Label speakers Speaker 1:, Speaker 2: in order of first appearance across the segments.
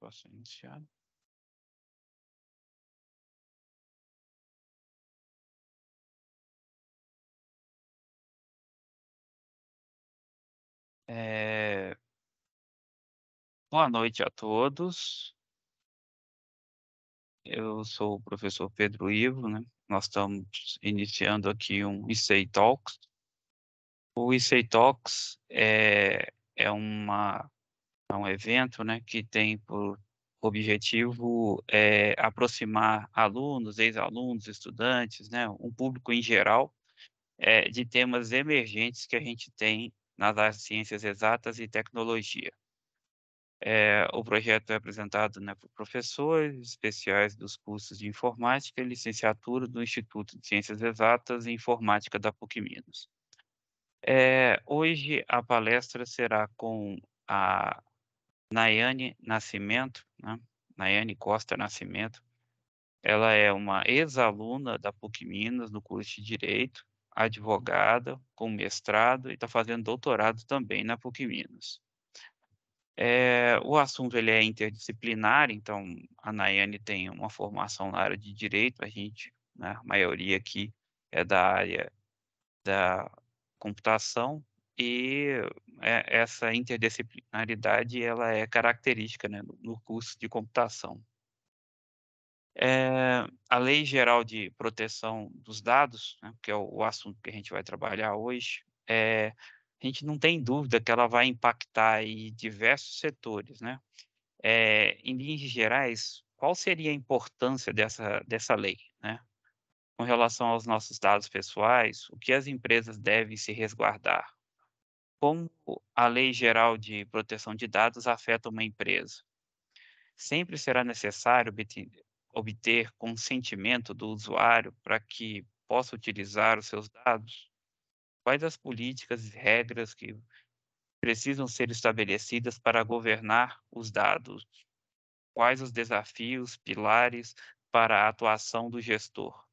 Speaker 1: posso iniciar. É... Boa noite a todos. Eu sou o
Speaker 2: professor Pedro Ivo, né? Nós estamos iniciando aqui um ICEI Talks. O ICEI Talks é, é uma é um evento né, que tem por objetivo é, aproximar alunos, ex-alunos, estudantes, né, um público em geral, é, de temas emergentes que a gente tem nas áreas ciências exatas e tecnologia. É, o projeto é apresentado né, por professores especiais dos cursos de informática e licenciatura do Instituto de Ciências Exatas e Informática da PUC Minas. É, hoje a palestra será com a Nayane Nascimento, né? Nayane Costa Nascimento, ela é uma ex-aluna da PUC Minas no curso de Direito, advogada com mestrado e está fazendo doutorado também na PUC Minas. É, o assunto ele é interdisciplinar, então a Nayane tem uma formação na área de direito, a gente, né, a maioria aqui é da área da computação, e eh, essa interdisciplinaridade ela é característica né, no curso de computação. É, a Lei Geral de Proteção dos Dados, né, que é o, assunto que a gente vai trabalhar hoje, é, a gente não tem dúvida que ela vai impactar em diversos setores. Né? É, em linhas gerais, qual seria a importância dessa, dessa lei? Né? Com relação aos nossos dados pessoais, o que as empresas devem se resguardar? como a Lei Geral de Proteção de Dados afeta uma empresa. Sempre será necessário obter consentimento do usuário para que possa utilizar os seus dados. Quais as políticas e regras que precisam ser estabelecidas para governar os dados? Quais os desafios, pilares para a atuação do gestor?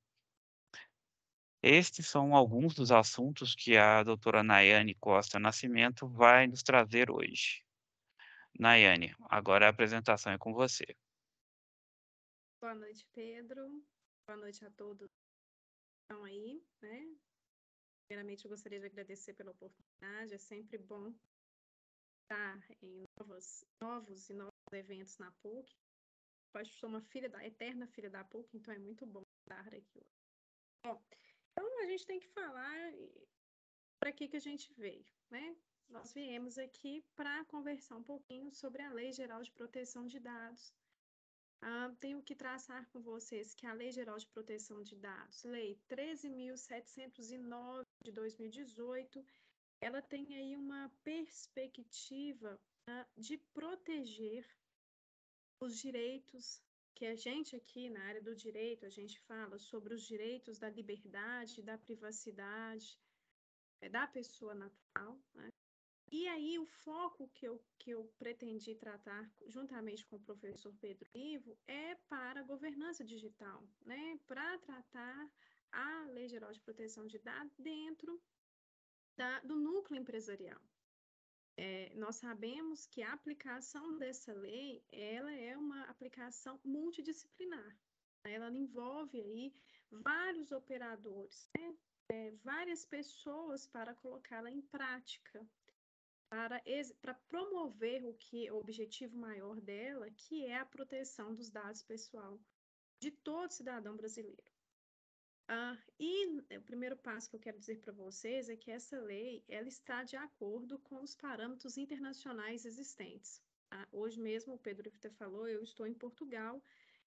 Speaker 2: Estes são alguns dos assuntos que a doutora Nayane Costa Nascimento vai nos trazer hoje. Nayane, agora a apresentação é com você.
Speaker 3: Boa noite, Pedro. Boa noite a todos que estão aí. Né? Primeiramente, eu gostaria de agradecer pela oportunidade. É sempre bom estar em novos, novos e novos eventos na PUC. Eu sou uma filha da, eterna filha da PUC, então é muito bom estar aqui hoje. Bom, então, a gente tem que falar para que, que a gente veio, né? Nós viemos aqui para conversar um pouquinho sobre a Lei Geral de Proteção de Dados. Ah, tenho que traçar com vocês que a Lei Geral de Proteção de Dados, Lei 13.709 de 2018, ela tem aí uma perspectiva ah, de proteger os direitos que a gente aqui na área do direito, a gente fala sobre os direitos da liberdade, da privacidade é, da pessoa natural, né? E aí o foco que eu, que eu pretendi tratar juntamente com o professor Pedro Ivo é para a governança digital, né? para tratar a Lei Geral de Proteção de Dados dentro da, do núcleo empresarial. É, nós sabemos que a aplicação dessa lei, ela é uma aplicação multidisciplinar. Né? Ela envolve aí vários operadores, né? é, várias pessoas para colocá-la em prática, para, para promover o que o objetivo maior dela, que é a proteção dos dados pessoal de todo cidadão brasileiro. Ah, e é, o primeiro passo que eu quero dizer para vocês é que essa lei ela está de acordo com os parâmetros internacionais existentes. Ah, hoje mesmo, o Pedro Vita falou, eu estou em Portugal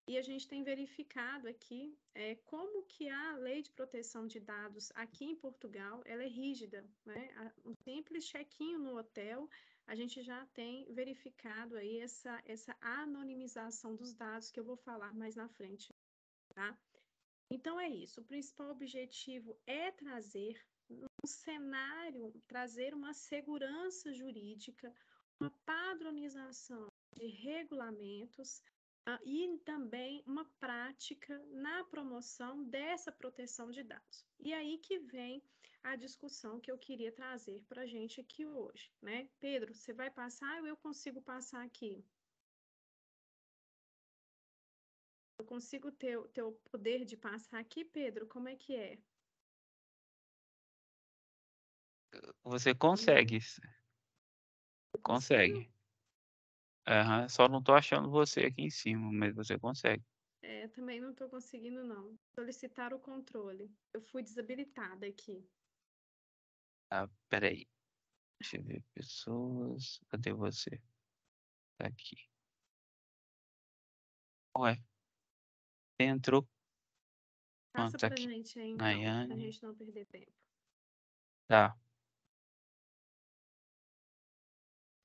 Speaker 3: e a gente tem verificado aqui é, como que a lei de proteção de dados aqui em Portugal ela é rígida. Né? Ah, um simples chequinho no hotel, a gente já tem verificado aí essa, essa anonimização dos dados que eu vou falar mais na frente. Tá? Então é isso, o principal objetivo é trazer um cenário, trazer uma segurança jurídica, uma padronização de regulamentos ah, e também uma prática na promoção dessa proteção de dados. E aí que vem a discussão que eu queria trazer para a gente aqui hoje, né? Pedro, você vai passar ou eu consigo passar aqui? consigo ter o teu poder de passar aqui, Pedro? Como é que é?
Speaker 1: Você consegue. Consegue.
Speaker 2: Uhum, só não estou achando você aqui em cima, mas você consegue.
Speaker 3: É, também não estou conseguindo, não. Solicitar o controle. Eu fui desabilitada aqui.
Speaker 1: Ah, peraí. Deixa eu ver. Pessoas. Cadê você? Tá aqui. Ué, entrou.
Speaker 3: Passa Quanto pra aqui? gente aí, então, pra
Speaker 1: gente não perder tempo. Tá.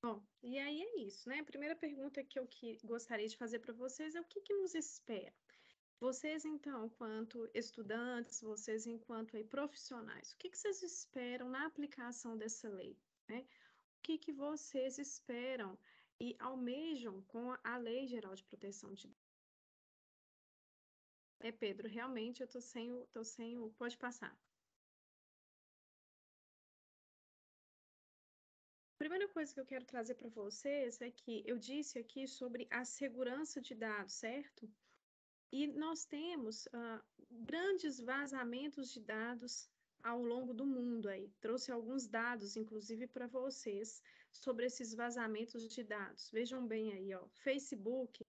Speaker 3: Bom, e aí é isso, né? A primeira pergunta que eu que gostaria de fazer para vocês é o que, que nos espera? Vocês, então, enquanto estudantes, vocês, enquanto aí, profissionais, o que, que vocês esperam na aplicação dessa lei? Né? O que, que vocês esperam e almejam com a Lei Geral de Proteção de é, Pedro, realmente eu tô sem o. Tô sem o pode passar. A primeira coisa que eu quero trazer para vocês é que eu disse aqui sobre a segurança de dados, certo? E nós temos uh, grandes vazamentos de dados ao longo do mundo aí. Trouxe alguns dados, inclusive, para vocês sobre esses vazamentos de dados. Vejam bem aí, ó. Facebook,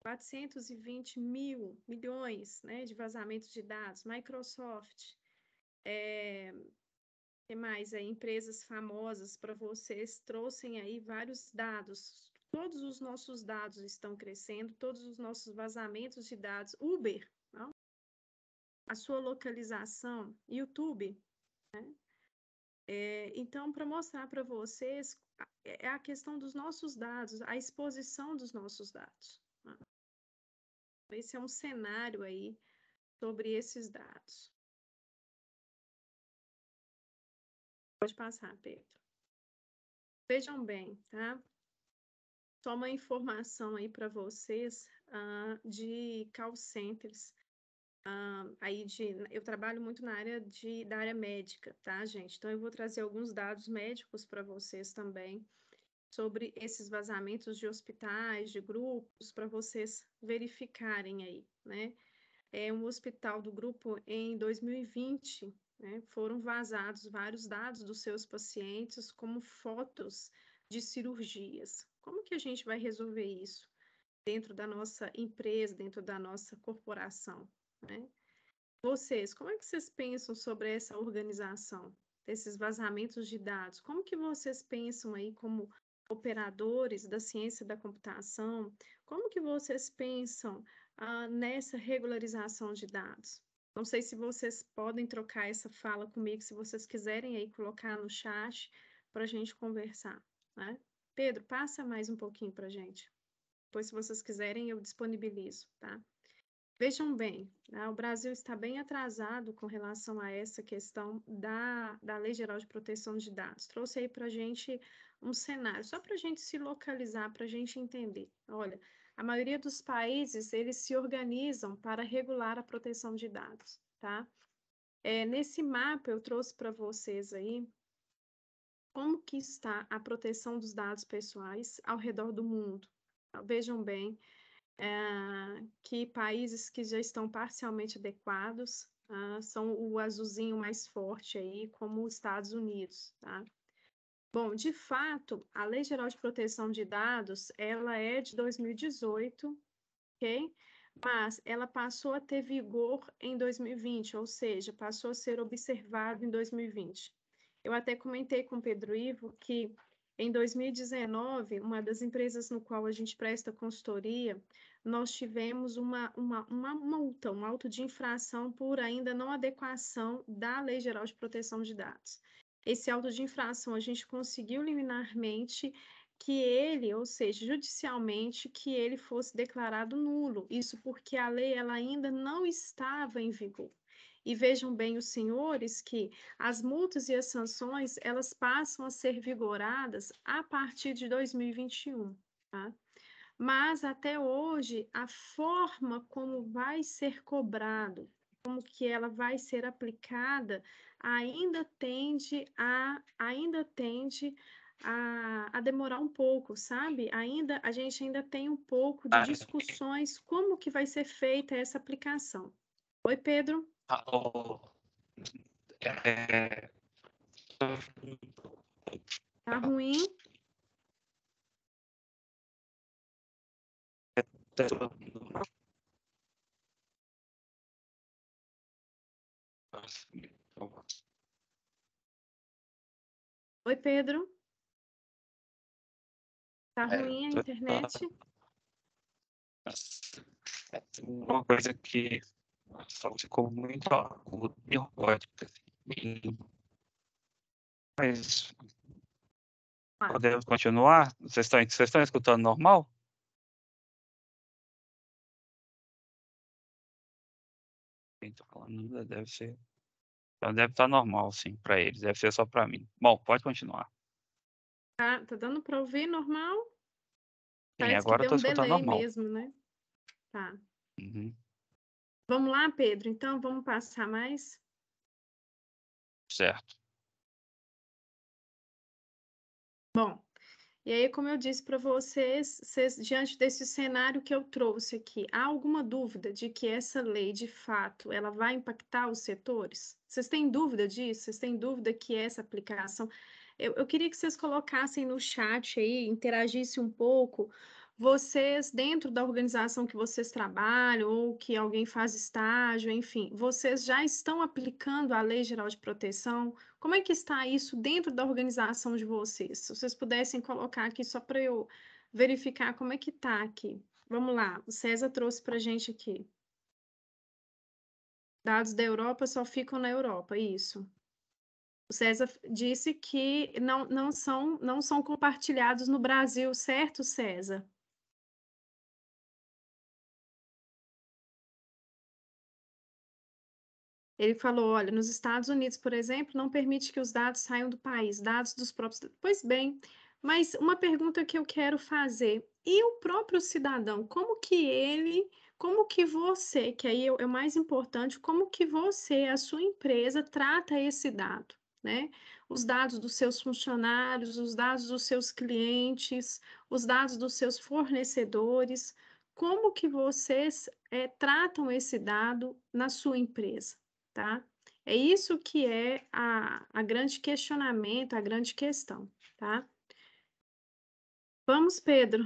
Speaker 3: 420 mil milhões né, de vazamentos de dados, Microsoft, é, que mais empresas famosas para vocês trouxem aí vários dados. Todos os nossos dados estão crescendo, todos os nossos vazamentos de dados. Uber, não? a sua localização, YouTube. Né? Eh, então, é, então, para mostrar para vocês, é a questão dos nossos dados, a exposição dos nossos dados. Esse é um cenário aí
Speaker 1: sobre esses dados.
Speaker 3: Pode passar, Pedro. Vejam bem, tá? Só uma informação aí para vocês uh, de call centers. Uh, aí de, eu trabalho muito na área de, da área médica, tá, gente? Então eu vou trazer alguns dados médicos para vocês também sobre esses vazamentos de hospitais, de grupos, para vocês verificarem aí, né? É um hospital do grupo em 2020, né, foram vazados vários dados dos seus pacientes, como fotos de cirurgias. Como que a gente vai resolver isso dentro da nossa empresa, dentro da nossa corporação, né? Vocês, como é que vocês pensam sobre essa organização desses vazamentos de dados? Como que vocês pensam aí como operadores da ciência da computação, como que vocês pensam ah, nessa regularização de dados? Não sei se vocês podem trocar essa fala comigo, se vocês quiserem aí colocar no chat para a gente conversar. Né? Pedro, passa mais um pouquinho para a gente. Depois, se vocês quiserem, eu disponibilizo, tá? Vejam bem, né? o Brasil está bem atrasado com relação a essa questão da, da Lei Geral de Proteção de Dados. Trouxe aí para a gente um cenário, só para a gente se localizar, para a gente entender. Olha, a maioria dos países, eles se organizam para regular a proteção de dados, tá? É, nesse mapa, eu trouxe para vocês aí como que está a proteção dos dados pessoais ao redor do mundo. Então, vejam bem é, que países que já estão parcialmente adequados Uh, são o azulzinho mais forte aí, como os Estados Unidos, tá? Bom, de fato, a Lei Geral de Proteção de Dados, ela é de 2018, ok? Mas ela passou a ter vigor em 2020, ou seja, passou a ser observado em 2020. Eu até comentei com o Pedro Ivo que em 2019, uma das empresas no qual a gente presta consultoria, nós tivemos uma, uma, uma multa, um auto de infração por ainda não adequação da Lei Geral de Proteção de Dados esse auto de infração a gente conseguiu liminarmente que ele, ou seja, judicialmente, que ele fosse declarado nulo. Isso porque a lei ela ainda não estava em vigor. E vejam bem os senhores que as multas e as sanções, elas passam a ser vigoradas a partir de 2021, tá? Mas até hoje, a forma como vai ser cobrado, como que ela vai ser aplicada, ainda tende a ainda tende a, a, demorar um pouco, sabe? Ainda a gente ainda tem um pouco de discussões como que vai ser feita essa aplicação. Oi, Pedro. Tá ruim? É, tá
Speaker 1: Nossa, Oi, Pedro. Tá é, ruim a internet? Tá. É, uma coisa que
Speaker 2: só ficou muito aguda e robótica. Assim,
Speaker 1: mas ah. podemos continuar? Vocês estão, vocês estão escutando normal? Quem está falando deve ser. Então deve estar tá normal, sim, para eles. Deve ser só para mim.
Speaker 2: Bom, pode continuar.
Speaker 3: Tá, tá dando para ouvir normal? Sim, agora estou tô um escutando normal. mesmo, né? Tá. Uhum. Vamos lá, Pedro? Então, vamos passar mais? Certo. Bom, e aí, como eu disse para vocês, vocês, diante desse cenário que eu trouxe aqui, há alguma dúvida de que essa lei, de fato, ela vai impactar os setores? Vocês têm dúvida disso? Vocês têm dúvida que essa aplicação... Eu, eu queria que vocês colocassem no chat aí, interagissem um pouco, vocês, dentro da organização que vocês trabalham, ou que alguém faz estágio, enfim, vocês já estão aplicando a Lei Geral de Proteção? Como é que está isso dentro da organização de vocês? Se vocês pudessem colocar aqui só para eu verificar como é que está aqui. Vamos lá, o César trouxe para a gente aqui. Dados da Europa só ficam na Europa, isso. O César disse que não, não, são, não são compartilhados no Brasil, certo, César? Ele falou: olha, nos Estados Unidos, por exemplo, não permite que os dados saiam do país, dados dos próprios. Pois bem, mas uma pergunta que eu quero fazer: e o próprio cidadão, como que ele, como que você, que aí é, é o mais importante, como que você, a sua empresa, trata esse dado? Né? Os dados dos seus funcionários, os dados dos seus clientes, os dados dos seus fornecedores, como que vocês é, tratam esse dado na sua empresa? tá? É isso que é a, a grande questionamento, a grande questão, tá? Vamos, Pedro.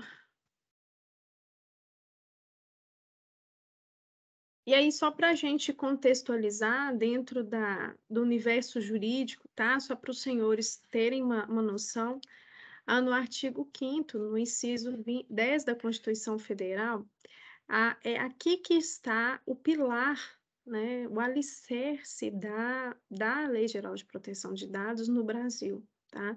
Speaker 1: E aí, só para a gente
Speaker 3: contextualizar dentro da, do universo jurídico, tá? Só para os senhores terem uma, uma noção, no artigo 5 no inciso 20, 10 da Constituição Federal, a, é aqui que está o pilar né, o alicerce da, da Lei Geral de Proteção de Dados no Brasil. Tá?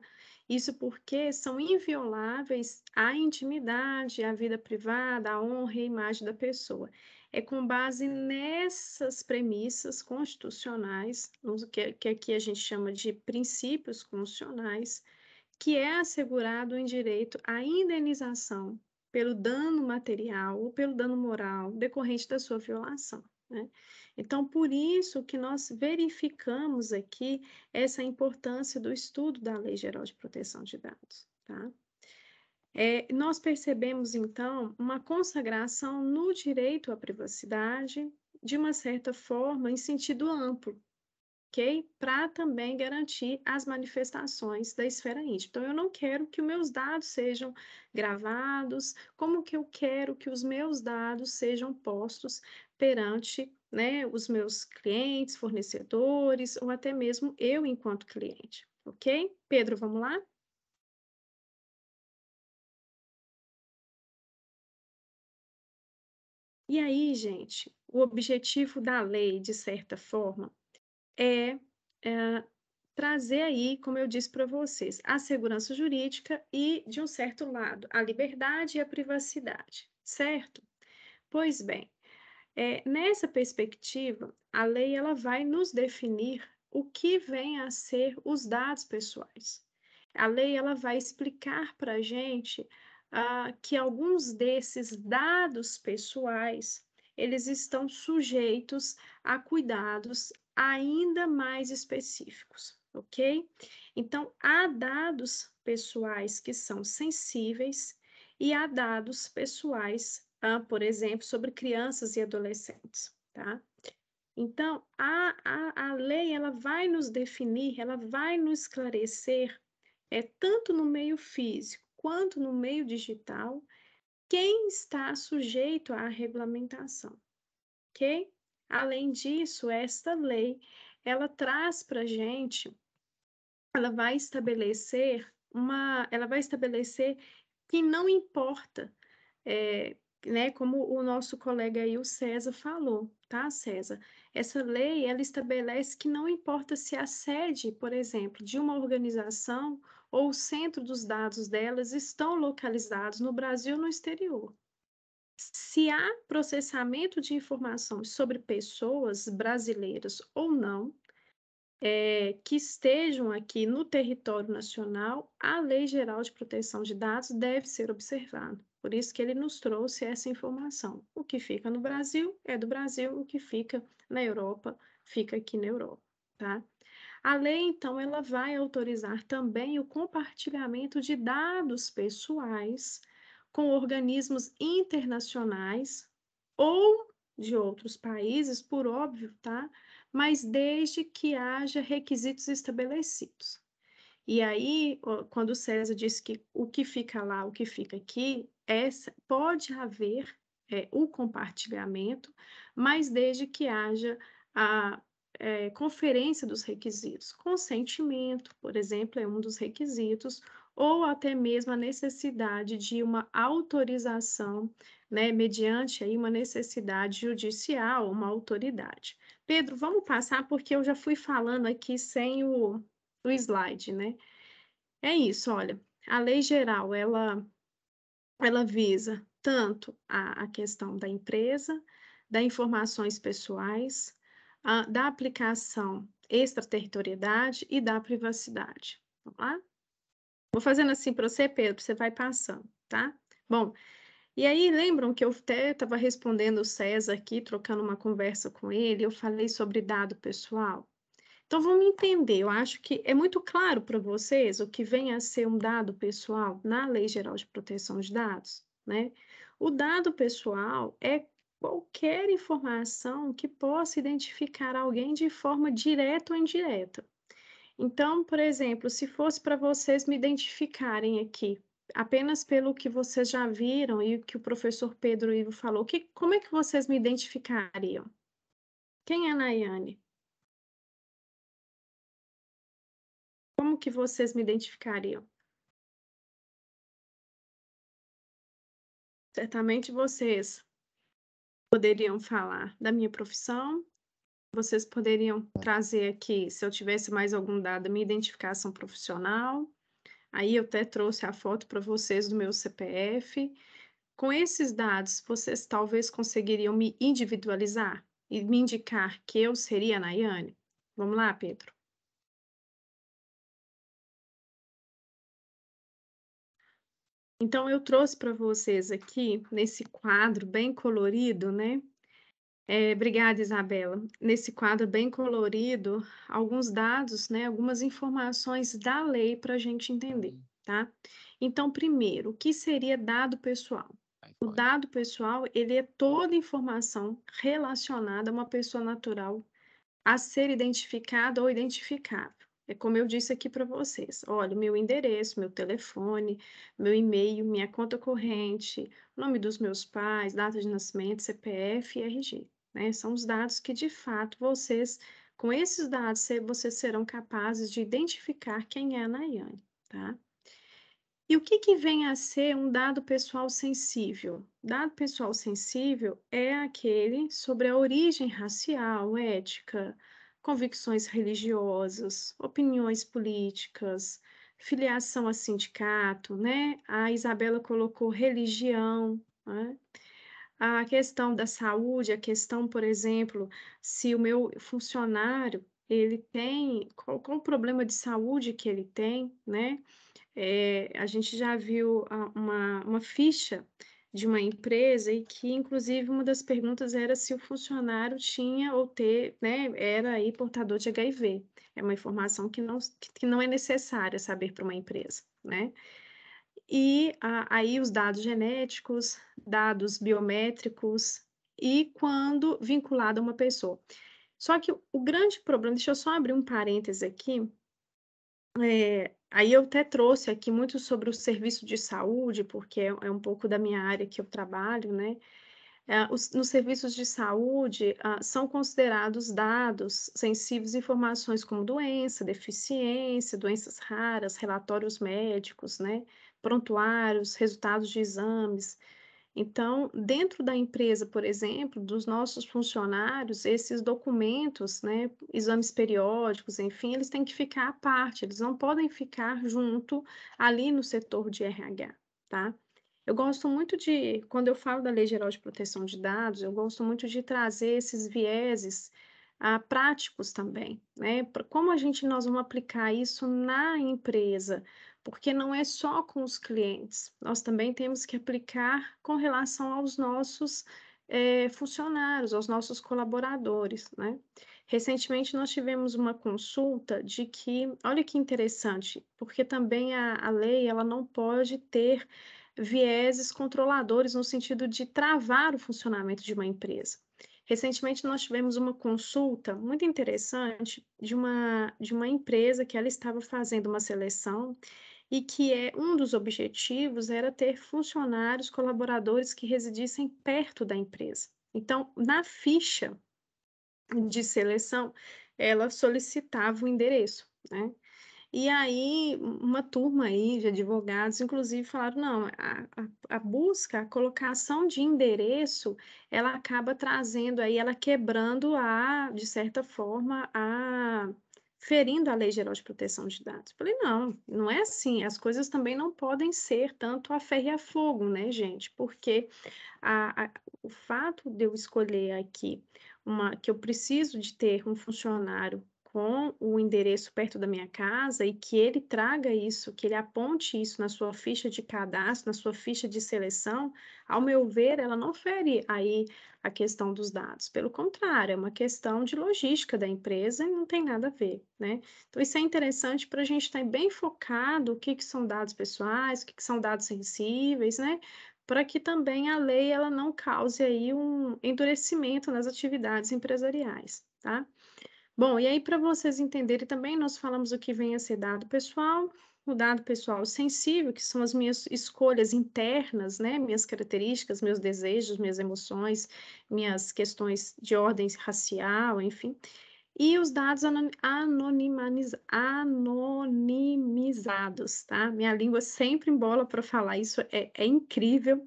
Speaker 3: Isso porque são invioláveis a intimidade, a vida privada, a honra e a imagem da pessoa. É com base nessas premissas constitucionais, que, que aqui a gente chama de princípios constitucionais, que é assegurado em direito à indenização pelo dano material ou pelo dano moral decorrente da sua violação. Né? Então, por isso que nós verificamos aqui essa importância do estudo da Lei Geral de Proteção de Dados. Tá? É, nós percebemos, então, uma consagração no direito à privacidade, de uma certa forma, em sentido amplo, ok? Para também garantir as manifestações da esfera íntima. Então, eu não quero que os meus dados sejam gravados, como que eu quero que os meus dados sejam postos perante né, os meus clientes, fornecedores, ou até mesmo eu enquanto cliente, ok? Pedro, vamos lá? E aí, gente, o objetivo da lei, de certa forma, é, é trazer aí, como eu disse para vocês, a segurança jurídica e, de um certo lado, a liberdade e a privacidade, certo? Pois bem, é, nessa perspectiva, a lei ela vai nos definir o que vem a ser os dados pessoais. A lei ela vai explicar para a gente uh, que alguns desses dados pessoais eles estão sujeitos a cuidados ainda mais específicos, ok? Então, há dados pessoais que são sensíveis e há dados pessoais ah, por exemplo, sobre crianças e adolescentes, tá? Então, a, a, a lei, ela vai nos definir, ela vai nos esclarecer, é tanto no meio físico quanto no meio digital, quem está sujeito à regulamentação, ok? Além disso, esta lei, ela traz para gente, ela vai estabelecer uma, ela vai estabelecer que não importa é, né, como o nosso colega aí, o César, falou, tá, César? Essa lei, ela estabelece que não importa se a sede, por exemplo, de uma organização ou o centro dos dados delas estão localizados no Brasil ou no exterior. Se há processamento de informações sobre pessoas brasileiras ou não, é, que estejam aqui no território nacional, a Lei Geral de Proteção de Dados deve ser observada. Por isso que ele nos trouxe essa informação. O que fica no Brasil é do Brasil, o que fica na Europa fica aqui na Europa, tá? A lei, então, ela vai autorizar também o compartilhamento de dados pessoais com organismos internacionais ou de outros países, por óbvio, tá? Mas desde que haja requisitos estabelecidos. E aí, quando o César disse que o que fica lá, o que fica aqui, essa, pode haver é, o compartilhamento, mas desde que haja a é, conferência dos requisitos. Consentimento, por exemplo, é um dos requisitos, ou até mesmo a necessidade de uma autorização, né, mediante aí uma necessidade judicial, uma autoridade. Pedro, vamos passar, porque eu já fui falando aqui sem o, o slide, né? É isso, olha, a lei geral, ela ela visa tanto a, a questão da empresa, das informações pessoais, a, da aplicação extraterritorialidade e da privacidade. Vamos lá? Vou fazendo assim para você, Pedro, você vai passando, tá? Bom, e aí lembram que eu até estava respondendo o César aqui, trocando uma conversa com ele, eu falei sobre dado pessoal? Então, vamos entender. Eu acho que é muito claro para vocês o que vem a ser um dado pessoal na Lei Geral de Proteção de Dados, né? O dado pessoal é qualquer informação que possa identificar alguém de forma direta ou indireta. Então, por exemplo, se fosse para vocês me identificarem aqui, apenas pelo que vocês já viram e o que o professor Pedro Ivo falou, que, como é que vocês me identificariam? Quem
Speaker 1: é a Nayane? Como que vocês me identificariam?
Speaker 3: Certamente vocês poderiam falar da minha profissão, vocês poderiam é. trazer aqui, se eu tivesse mais algum dado, minha identificação profissional. Aí eu até trouxe a foto para vocês do meu CPF. Com esses dados, vocês talvez conseguiriam me individualizar e me indicar que eu seria a Nayane. Vamos lá, Pedro. Então, eu trouxe para vocês aqui, nesse quadro bem colorido, né? É, obrigada, Isabela. Nesse quadro bem colorido, alguns dados, né, algumas informações da lei para a gente entender, uhum. tá? Então, primeiro, o que seria dado pessoal? O dado pessoal, ele é toda informação relacionada a uma pessoa natural a ser identificada ou identificável. É como eu disse aqui para vocês: olha, meu endereço, meu telefone, meu e-mail, minha conta corrente, nome dos meus pais, data de nascimento, CPF e RG. Né? São os dados que, de fato, vocês, com esses dados, vocês serão capazes de identificar quem é a Nayane, tá? E o que, que vem a ser um dado pessoal sensível? Dado pessoal sensível é aquele sobre a origem racial, ética, convicções religiosas, opiniões políticas, filiação a sindicato, né? A Isabela colocou religião, né? a questão da saúde, a questão, por exemplo, se o meu funcionário ele tem qual, qual o problema de saúde que ele tem, né? É, a gente já viu uma, uma ficha de uma empresa e que, inclusive, uma das perguntas era se o funcionário tinha ou ter, né, era aí portador de HIV. É uma informação que não, que não é necessária saber para uma empresa, né? E a, aí os dados genéticos, dados biométricos e quando vinculado a uma pessoa. Só que o grande problema, deixa eu só abrir um parêntese aqui, é, Aí eu até trouxe aqui muito sobre o serviço de saúde, porque é, é um pouco da minha área que eu trabalho, né? É, nos serviços de saúde ah, são considerados dados sensíveis informações como doença, deficiência, doenças raras, relatórios médicos, né, prontuários, resultados de exames, então, dentro da empresa, por exemplo, dos nossos funcionários, esses documentos, né, exames periódicos, enfim, eles têm que ficar à parte, eles não podem ficar junto ali no setor de RH, tá? Eu gosto muito de, quando eu falo da Lei Geral de Proteção de Dados, eu gosto muito de trazer esses vieses ah, práticos também, né? Como a gente nós vamos aplicar isso na empresa? porque não é só com os clientes, nós também temos que aplicar com relação aos nossos é, funcionários, aos nossos colaboradores, né? Recentemente nós tivemos uma consulta de que, olha que interessante, porque também a, a lei ela não pode ter vieses controladores no sentido de travar o funcionamento de uma empresa. Recentemente nós tivemos uma consulta muito interessante de uma, de uma empresa que ela estava fazendo uma seleção e que é um dos objetivos era ter funcionários, colaboradores que residissem perto da empresa. Então, na ficha de seleção, ela solicitava o endereço, né? E aí, uma turma aí de advogados, inclusive, falaram, não, a, a, busca, a colocação de endereço, ela acaba trazendo aí, ela quebrando a, de certa forma, a ferindo a Lei Geral de Proteção de Dados. Eu falei, não, não é assim. As coisas também não podem ser tanto a ferro e a fogo, né, gente? Porque a, a, o fato de eu escolher aqui uma, que eu preciso de ter um funcionário com o endereço perto da minha casa e que ele traga isso, que ele aponte isso na sua ficha de cadastro, na sua ficha de seleção, ao meu ver, ela não fere aí a questão dos dados. Pelo contrário, é uma questão de logística da empresa e não tem nada a ver, né? Então, isso é interessante para a gente estar tá bem focado o que, que são dados pessoais, o que, que são dados sensíveis, né? para que também a lei ela não cause aí um endurecimento nas atividades empresariais, tá? Bom, e aí para vocês entenderem também, nós falamos o que vem a ser dado pessoal, o dado pessoal sensível, que são as minhas escolhas internas, né, minhas características, meus desejos, minhas emoções, minhas questões de ordem racial, enfim. E os dados anonimizados, tá? Minha língua sempre embola para falar isso, é, é incrível.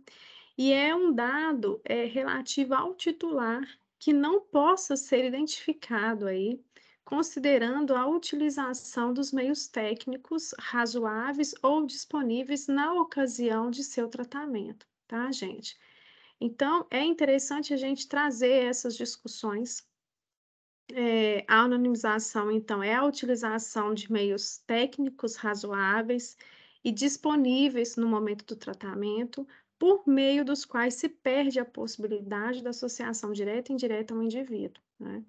Speaker 3: E é um dado é, relativo ao titular que não possa ser identificado aí, considerando a utilização dos meios técnicos razoáveis ou disponíveis na ocasião de seu tratamento, tá, gente? Então, é interessante a gente trazer essas discussões. É, a anonimização, então, é a utilização de meios técnicos razoáveis e disponíveis no momento do tratamento por meio dos quais se perde a possibilidade da associação direta e indireta ao indivíduo. Né?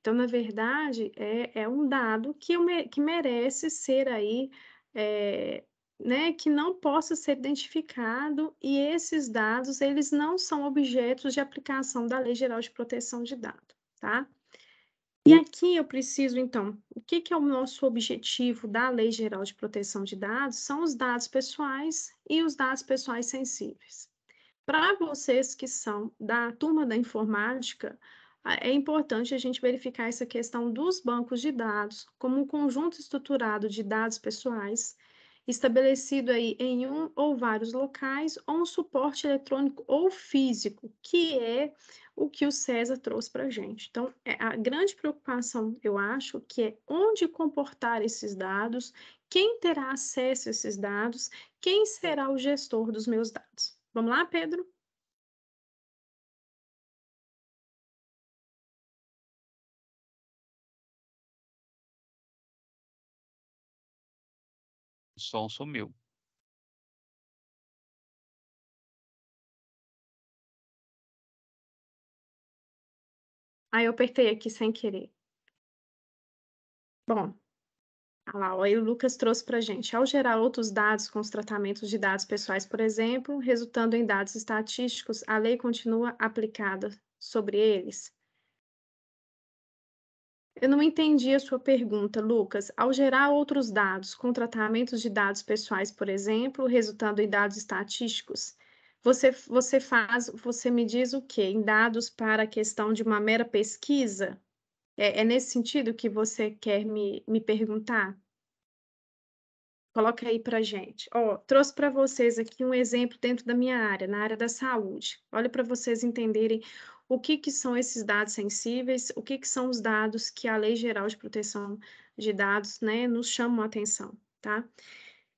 Speaker 3: Então, na verdade, é, é um dado que, me, que merece ser aí, é, né, que não possa ser identificado e esses dados, eles não são objetos de aplicação da Lei Geral de Proteção de Dados, tá? E aqui eu preciso, então, o que, que é o nosso objetivo da Lei Geral de Proteção de Dados? São os dados pessoais e os dados pessoais sensíveis. Para vocês que são da turma da informática, é importante a gente verificar essa questão dos bancos de dados como um conjunto estruturado de dados pessoais estabelecido aí em um ou vários locais, ou um suporte eletrônico ou físico, que é o que o César trouxe para a gente. Então, é a grande preocupação, eu acho, que é onde comportar esses dados, quem terá acesso a esses dados, quem será o gestor dos meus dados. Vamos lá, Pedro?
Speaker 1: O som sumiu. Aí eu apertei aqui sem querer.
Speaker 3: Bom, lá, aí o Lucas trouxe para gente. Ao gerar outros dados com os tratamentos de dados pessoais, por exemplo, resultando em dados estatísticos, a lei continua aplicada sobre eles? Eu não entendi a sua pergunta, Lucas. Ao gerar outros dados, com tratamentos de dados pessoais, por exemplo, resultando em dados estatísticos, você, você faz, você me diz o quê? Em dados para a questão de uma mera pesquisa? É, é nesse sentido que você quer me, me perguntar? Coloca aí para gente. oh, trouxe para vocês aqui um exemplo dentro da minha área, na área da saúde. Olha para vocês entenderem o que, que são esses dados sensíveis, o que, que são os dados que a Lei Geral de Proteção de Dados né, nos chamam a atenção, tá?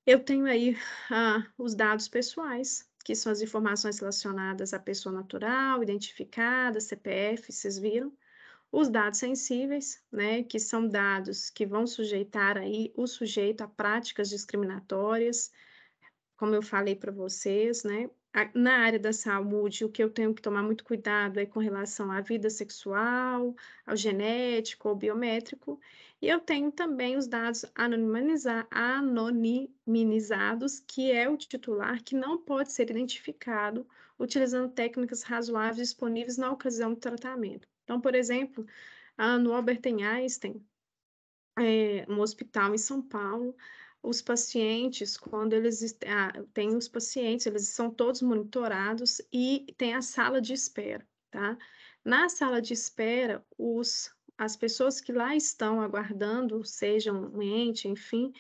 Speaker 3: Eu tenho aí ah, os dados pessoais, que são as informações relacionadas à pessoa natural, identificada, CPF, vocês viram. Os dados sensíveis, né, que são dados que vão sujeitar aí o sujeito a práticas discriminatórias, como eu falei para vocês, né, na área da saúde, o que eu tenho que tomar muito cuidado é com relação à vida sexual, ao genético, ao biométrico, e eu tenho também os dados anonimizados, que é o titular que não pode ser identificado utilizando técnicas razoáveis disponíveis na ocasião do tratamento. Então, por exemplo, ah, no Albert Einstein, é, um hospital em São Paulo, os pacientes, quando eles ah, têm os pacientes, eles são todos monitorados e tem a sala de espera, tá? Na sala de espera, os, as pessoas que lá estão aguardando, sejam um ente, enfim,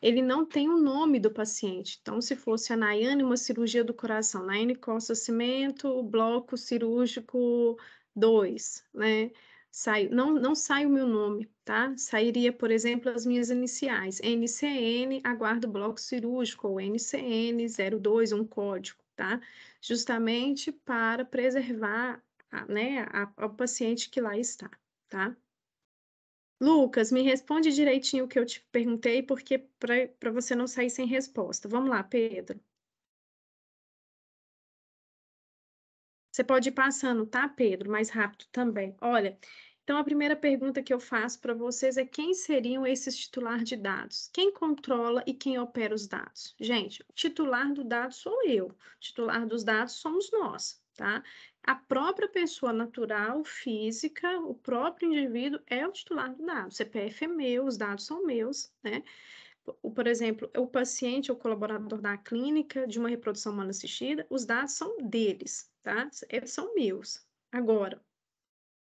Speaker 3: ele não tem o nome do paciente. Então, se fosse a Nayane, uma cirurgia do coração, Nayane Costa Cimento, bloco cirúrgico 2, né? Sai, não, não sai o meu nome, tá? Sairia, por exemplo, as minhas iniciais, NCN, aguardo bloco cirúrgico, ou NCN 02, um código, tá? Justamente para preservar a, né, a, a, o paciente que lá está, tá? Lucas, me responde direitinho o que eu te perguntei, porque para você não sair sem resposta. Vamos lá, Pedro. Você pode ir passando, tá, Pedro? Mais rápido também. Olha, então, a primeira pergunta que eu faço para vocês é quem seriam esses titulares de dados? Quem controla e quem opera os dados? Gente, o titular do dado sou eu, o titular dos dados somos nós, tá? A própria pessoa natural, física, o próprio indivíduo é o titular do dado. O CPF é meu, os dados são meus, né? por exemplo, o paciente ou colaborador da clínica de uma reprodução humana assistida, os dados são deles, tá? Eles são meus. Agora,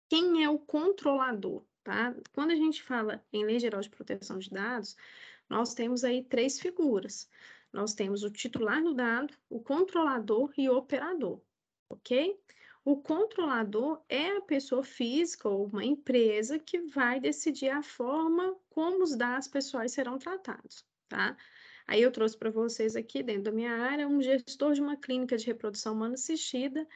Speaker 3: quem é o controlador, tá? Quando a gente fala em Lei Geral de Proteção de Dados, nós temos aí três figuras. Nós temos o titular do dado, o controlador e o operador, ok? O controlador é a pessoa física ou uma empresa que vai decidir a forma como os dados pessoais serão tratados, tá? Aí eu trouxe para vocês aqui, dentro da minha área, um gestor de uma clínica de reprodução humana assistida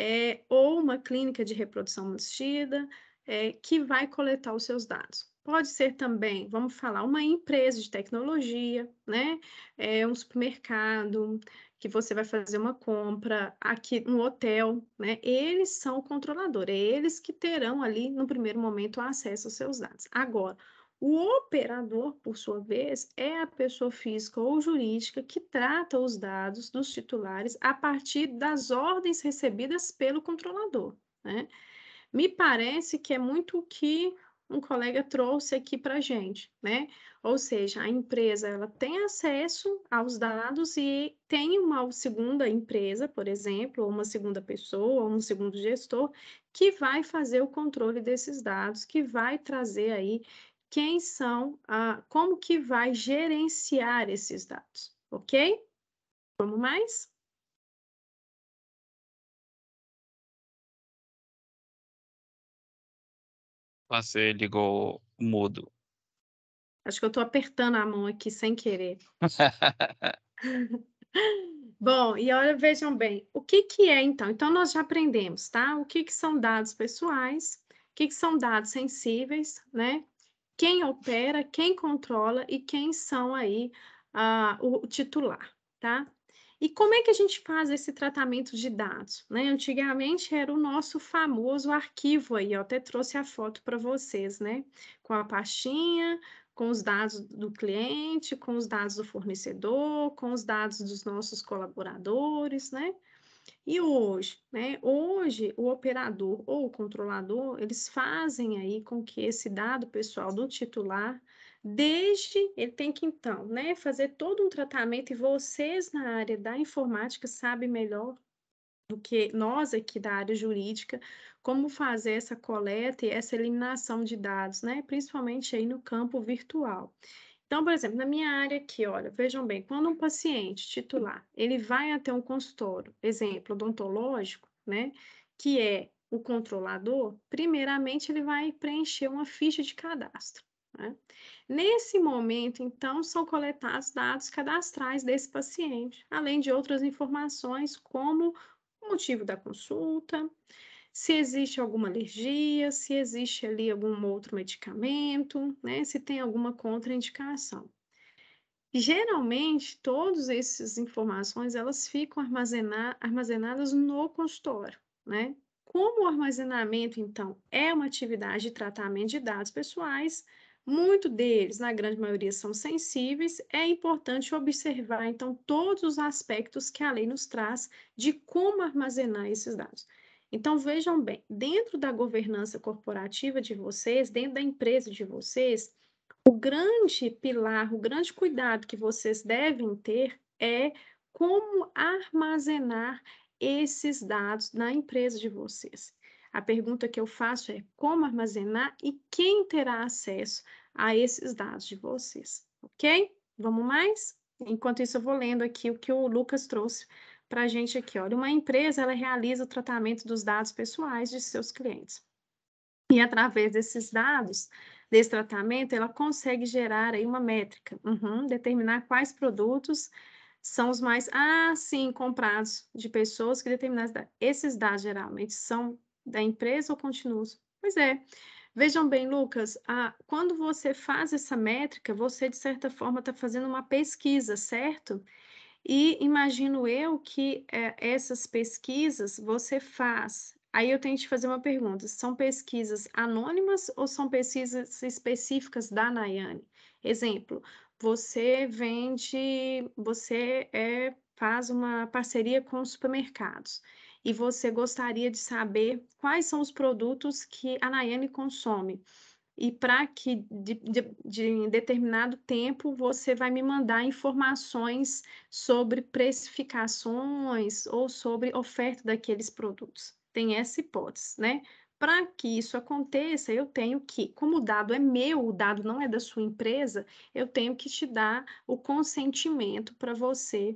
Speaker 3: é, ou uma clínica de reprodução assistida é, que vai coletar os seus dados. Pode ser também, vamos falar, uma empresa de tecnologia, né? É, um supermercado que você vai fazer uma compra, aqui um hotel, né? Eles são o controlador, é eles que terão ali no primeiro momento acesso aos seus dados. Agora, o operador, por sua vez, é a pessoa física ou jurídica que trata os dados dos titulares a partir das ordens recebidas pelo controlador. Né? Me parece que é muito o que um colega trouxe aqui para gente, né? Ou seja, a empresa ela tem acesso aos dados e tem uma segunda empresa, por exemplo, ou uma segunda pessoa, ou um segundo gestor que vai fazer o controle desses dados, que vai trazer aí quem são, a, como que vai gerenciar esses dados, ok? Vamos mais?
Speaker 1: Você ligou o mudo.
Speaker 3: Acho que eu estou apertando a mão aqui sem querer. Bom, e olha, vejam bem, o que, que é então? Então, nós já aprendemos, tá? O que, que são dados pessoais, o que, que são dados sensíveis, né? quem opera, quem controla e quem são aí o titular, tá? E como é que a gente faz esse tratamento de dados? Né? Antigamente era o nosso famoso arquivo aí, eu até trouxe a foto para vocês, né? Com a pastinha, com os dados do cliente, com os dados do fornecedor, com os dados dos nossos colaboradores, né? E hoje, né? Hoje o operador ou o controlador, eles fazem aí com que esse dado pessoal do titular, desde ele tem que então, né, fazer todo um tratamento e vocês na área da informática sabem melhor do que nós aqui da área jurídica, como fazer essa coleta e essa eliminação de dados, né, principalmente aí no campo virtual. Então, por exemplo, na minha área aqui, olha, vejam bem, quando um paciente titular, ele vai até um consultório, exemplo, odontológico, né, que é o controlador, primeiramente ele vai preencher uma ficha de cadastro. Né? Nesse momento, então, são coletados dados cadastrais desse paciente, além de outras informações como o motivo da consulta, se existe alguma alergia, se existe ali algum outro medicamento, né? Se tem alguma contraindicação. Geralmente, todas essas informações elas ficam armazenadas no consultório, né? Como o armazenamento, então, é uma atividade de tratamento de dados pessoais, muito deles, na grande maioria, são sensíveis, é importante observar, então, todos os aspectos que a lei nos traz de como armazenar esses dados. Então, vejam bem, dentro da governança corporativa de vocês, dentro da empresa de vocês, o grande pilar, o grande cuidado que vocês devem ter é como armazenar esses dados na empresa de vocês. A pergunta que eu faço é como armazenar e quem terá acesso a esses dados de vocês, ok? Vamos mais? Enquanto isso, eu vou lendo aqui o que o Lucas trouxe para a gente aqui. Olha, uma empresa ela realiza o tratamento dos dados pessoais de seus clientes. E através desses dados, desse tratamento, ela consegue gerar aí uma métrica, uhum, determinar quais produtos são os mais, ah, sim, comprados de pessoas que determinadas. Esses dados geralmente são da empresa ou continuos? Pois é. Vejam bem, Lucas, a, quando você faz essa métrica, você de certa forma está fazendo uma pesquisa, certo? Certo e imagino eu que eh, essas pesquisas você faz. Aí eu tenho que te fazer uma pergunta: são pesquisas anônimas ou são pesquisas específicas da Nayane? Exemplo, você vende, você é, faz uma parceria com supermercados e você gostaria de saber quais são os produtos que a Nayane consome e para que de, de, de determinado tempo você vai me mandar informações sobre precificações ou sobre oferta daqueles produtos. Tem essa hipótese, né? Para que isso aconteça, eu tenho que, como o dado é meu, o dado não é da sua empresa, eu tenho que te dar o consentimento para você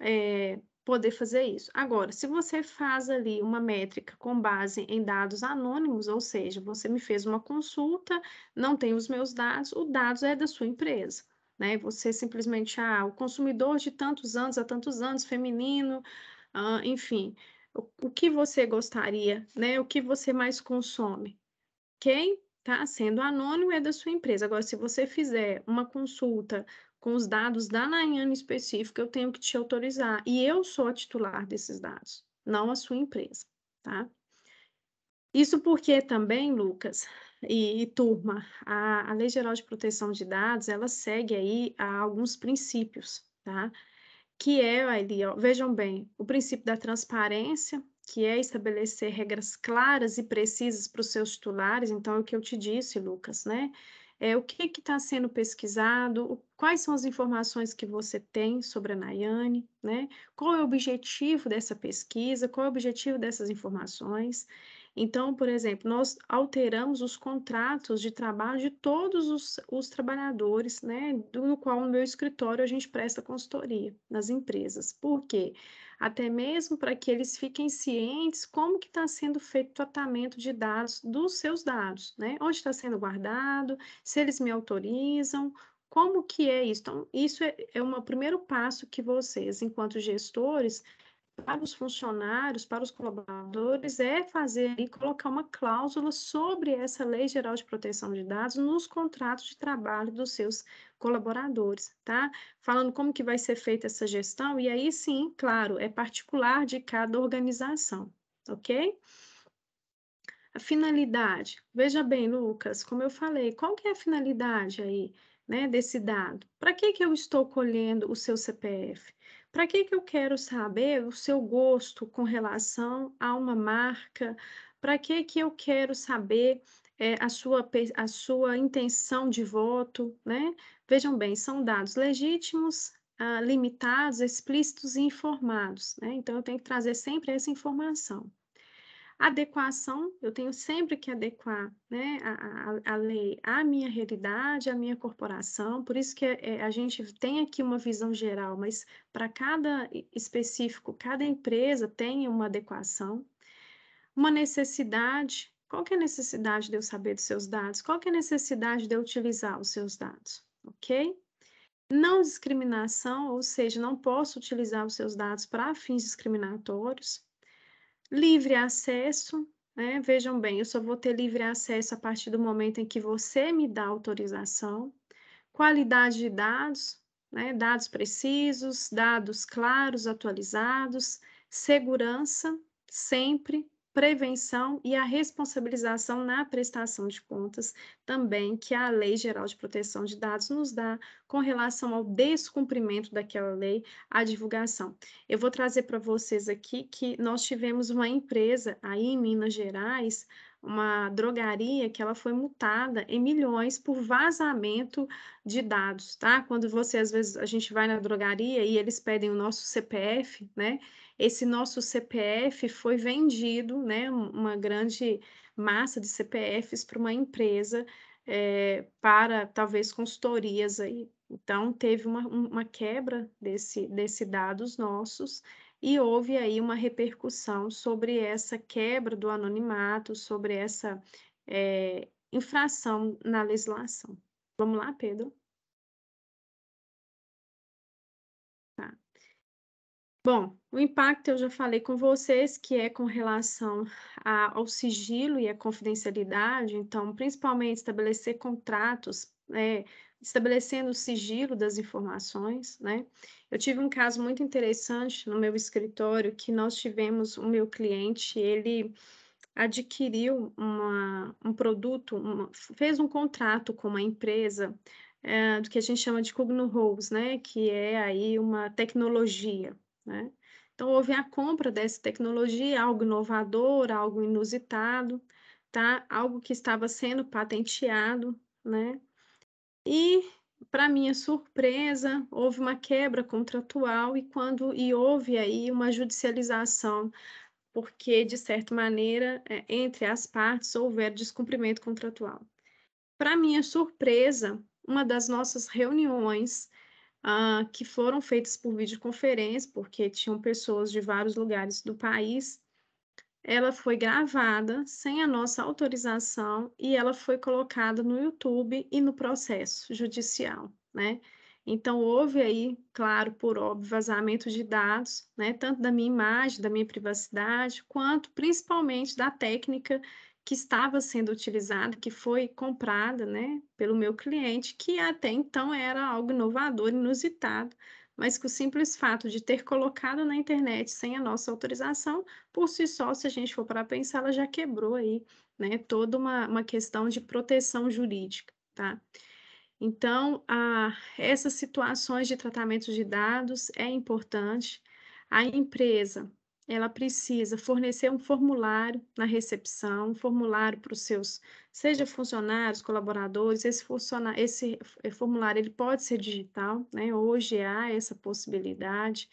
Speaker 3: é, poder fazer isso. Agora, se você faz ali uma métrica com base em dados anônimos, ou seja, você me fez uma consulta, não tem os meus dados, o dados é da sua empresa. Né? Você simplesmente, ah, o consumidor de tantos anos a tantos anos, feminino, enfim, o, o que você gostaria, né? O que você mais consome, ok? Tá? Sendo anônimo é da sua empresa. Agora, se você fizer uma consulta com os dados da Nayane específica, eu tenho que te autorizar. E eu sou a titular desses dados, não a sua empresa, tá? Isso porque também, Lucas e, e turma, a, a Lei Geral de Proteção de Dados, ela segue aí alguns princípios, tá? Que é, ali, ó, vejam bem, o princípio da transparência, que é estabelecer regras claras e precisas para os seus titulares. Então, é o que eu te disse, Lucas, né? É o que está sendo pesquisado, quais são as informações que você tem sobre a Nayane, né? Qual é o objetivo dessa pesquisa, qual é o objetivo dessas informações. Então, por exemplo, nós alteramos os contratos de trabalho de todos os, os trabalhadores, né? Do, no qual no meu escritório a gente presta consultoria nas empresas. Por quê? Até mesmo para que eles fiquem cientes como que está sendo feito o tratamento de dados dos seus dados, né? Onde está sendo guardado, se eles me autorizam, como que é isso? Então, isso é, é um primeiro passo que vocês, enquanto gestores, para os funcionários, para os colaboradores, é fazer e colocar uma cláusula sobre essa Lei Geral de Proteção de Dados nos contratos de trabalho dos seus colaboradores, tá? Falando como que vai ser feita essa gestão, e aí sim, claro, é particular de cada organização, ok? A finalidade. Veja bem, Lucas, como eu falei, qual que é a finalidade aí? né, desse dado. Para que, que eu estou colhendo o seu CPF? Para que, que eu quero saber o seu gosto com relação a uma marca? Para que, que eu quero saber é, a, sua, a sua intenção de voto? Né? Vejam bem, são dados legítimos, ah, limitados, explícitos e informados. Né? Então, eu tenho que trazer sempre essa informação. Adequação, eu tenho sempre que adequar né, a, a, a lei à minha realidade, à minha corporação, por isso que é, a gente tem aqui uma visão geral, mas para cada específico, cada empresa tem uma adequação. Uma necessidade, qual é a necessidade de eu saber dos seus dados? Qual é a necessidade de eu utilizar os seus dados? Ok? Não discriminação, ou seja, não posso utilizar os seus dados para fins discriminatórios. Livre acesso, né? Vejam bem, eu só vou ter livre acesso a partir do momento em que você me dá autorização. Qualidade de dados, né? Dados precisos, dados claros, atualizados. Segurança, sempre, prevenção e a responsabilização na prestação de contas também que a Lei Geral de Proteção de Dados nos dá com relação ao descumprimento daquela lei, a divulgação. Eu vou trazer para vocês aqui que nós tivemos uma empresa aí em Minas Gerais, uma drogaria que ela foi multada em milhões por vazamento de dados, tá? Quando você, às vezes, a gente vai na drogaria e eles pedem o nosso CPF, né? Esse nosso CPF foi vendido, né? Uma grande massa de CPFs para uma empresa, é, para talvez consultorias aí. Então, teve uma, uma quebra desse, desse dados nossos, e houve aí uma repercussão sobre essa quebra do anonimato, sobre essa é, infração na legislação. Vamos lá, Pedro? Tá. Bom, o impacto eu já falei com vocês, que é com relação a, ao sigilo e à confidencialidade, então, principalmente estabelecer contratos, é, estabelecendo o sigilo das informações, né? Eu tive um caso muito interessante no meu escritório que nós tivemos o meu cliente, ele adquiriu uma, um produto, uma, fez um contrato com uma empresa é, do que a gente chama de Cugno Rose, né? Que é aí uma tecnologia, né? Então, houve a compra dessa tecnologia, algo inovador, algo inusitado, tá? Algo que estava sendo patenteado, né? E, para minha surpresa, houve uma quebra contratual e quando e houve aí uma judicialização, porque de certa maneira, é, entre as partes houver descumprimento contratual. Para minha surpresa, uma das nossas reuniões Uh, que foram feitas por videoconferência, porque tinham pessoas de vários lugares do país, ela foi gravada sem a nossa autorização e ela foi colocada no YouTube e no processo judicial, né? Então, houve aí, claro, por óbvio, vazamento de dados, né, tanto da minha imagem, da minha privacidade, quanto principalmente da técnica que estava sendo utilizada, que foi comprada né, pelo meu cliente, que até então era algo inovador, inusitado mas que o simples fato de ter colocado na internet sem a nossa autorização, por si só, se a gente for para pensar, ela já quebrou aí, né, toda uma, uma questão de proteção jurídica, tá? Então, a, essas situações de tratamento de dados é importante. A empresa ela precisa fornecer um formulário na recepção, um formulário para os seus, seja funcionários, colaboradores, esse, funcionário, esse formulário ele pode ser digital, né? hoje há essa possibilidade,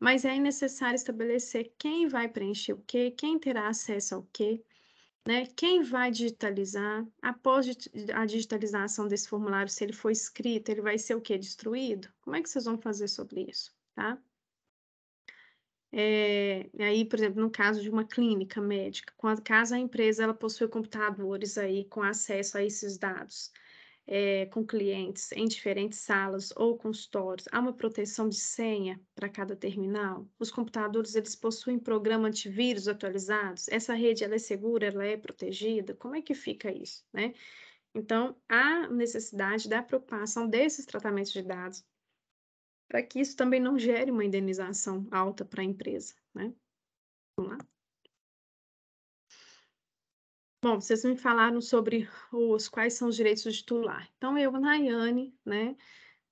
Speaker 3: mas é necessário estabelecer quem vai preencher o quê, quem terá acesso ao quê, né? Quem vai digitalizar? Após a digitalização desse formulário, se ele for escrito, ele vai ser o que destruído? Como é que vocês vão fazer sobre isso, tá? É, aí, por exemplo, no caso de uma clínica médica, quando caso a empresa ela possui computadores aí com acesso a esses dados, é, com clientes em diferentes salas ou consultórios, há uma proteção de senha para cada terminal. Os computadores eles possuem programa antivírus atualizados. Essa rede ela é segura, ela é protegida. Como é que fica isso, né? Então, há necessidade da preocupação desses tratamentos de dados para que isso também não gere uma indenização alta para a empresa, né? Vamos lá. Bom, vocês me falaram sobre os quais são os direitos do titular. Então, eu, Nayane, né,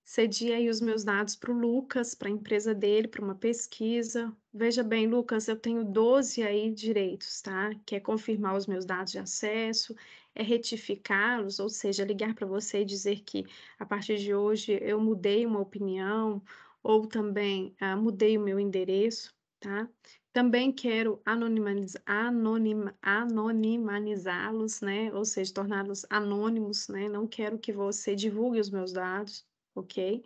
Speaker 3: cedi aí os meus dados para o Lucas, para a empresa dele, para uma pesquisa. Veja bem, Lucas, eu tenho 12 aí direitos, tá? Que é confirmar os meus dados de acesso, é retificá-los, ou seja, ligar para você e dizer que a partir de hoje eu mudei uma opinião ou também ah, mudei o meu endereço, tá? Também quero anonim, anonimizá-los, né? Ou seja, torná-los anônimos, né? Não quero que você divulgue os meus dados ok?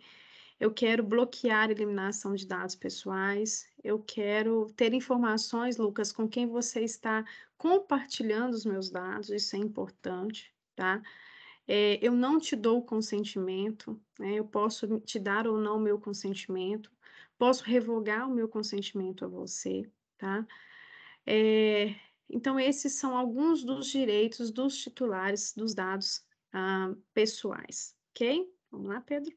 Speaker 3: Eu quero bloquear a eliminação de dados pessoais. Eu quero ter informações, Lucas, com quem você está compartilhando os meus dados. Isso é importante, tá? É, eu não te dou consentimento, né? Eu posso te dar ou não o meu consentimento. Posso revogar o meu consentimento a você, tá? É, então, esses são alguns dos direitos dos titulares dos dados ah, pessoais, ok? Vamos lá, Pedro.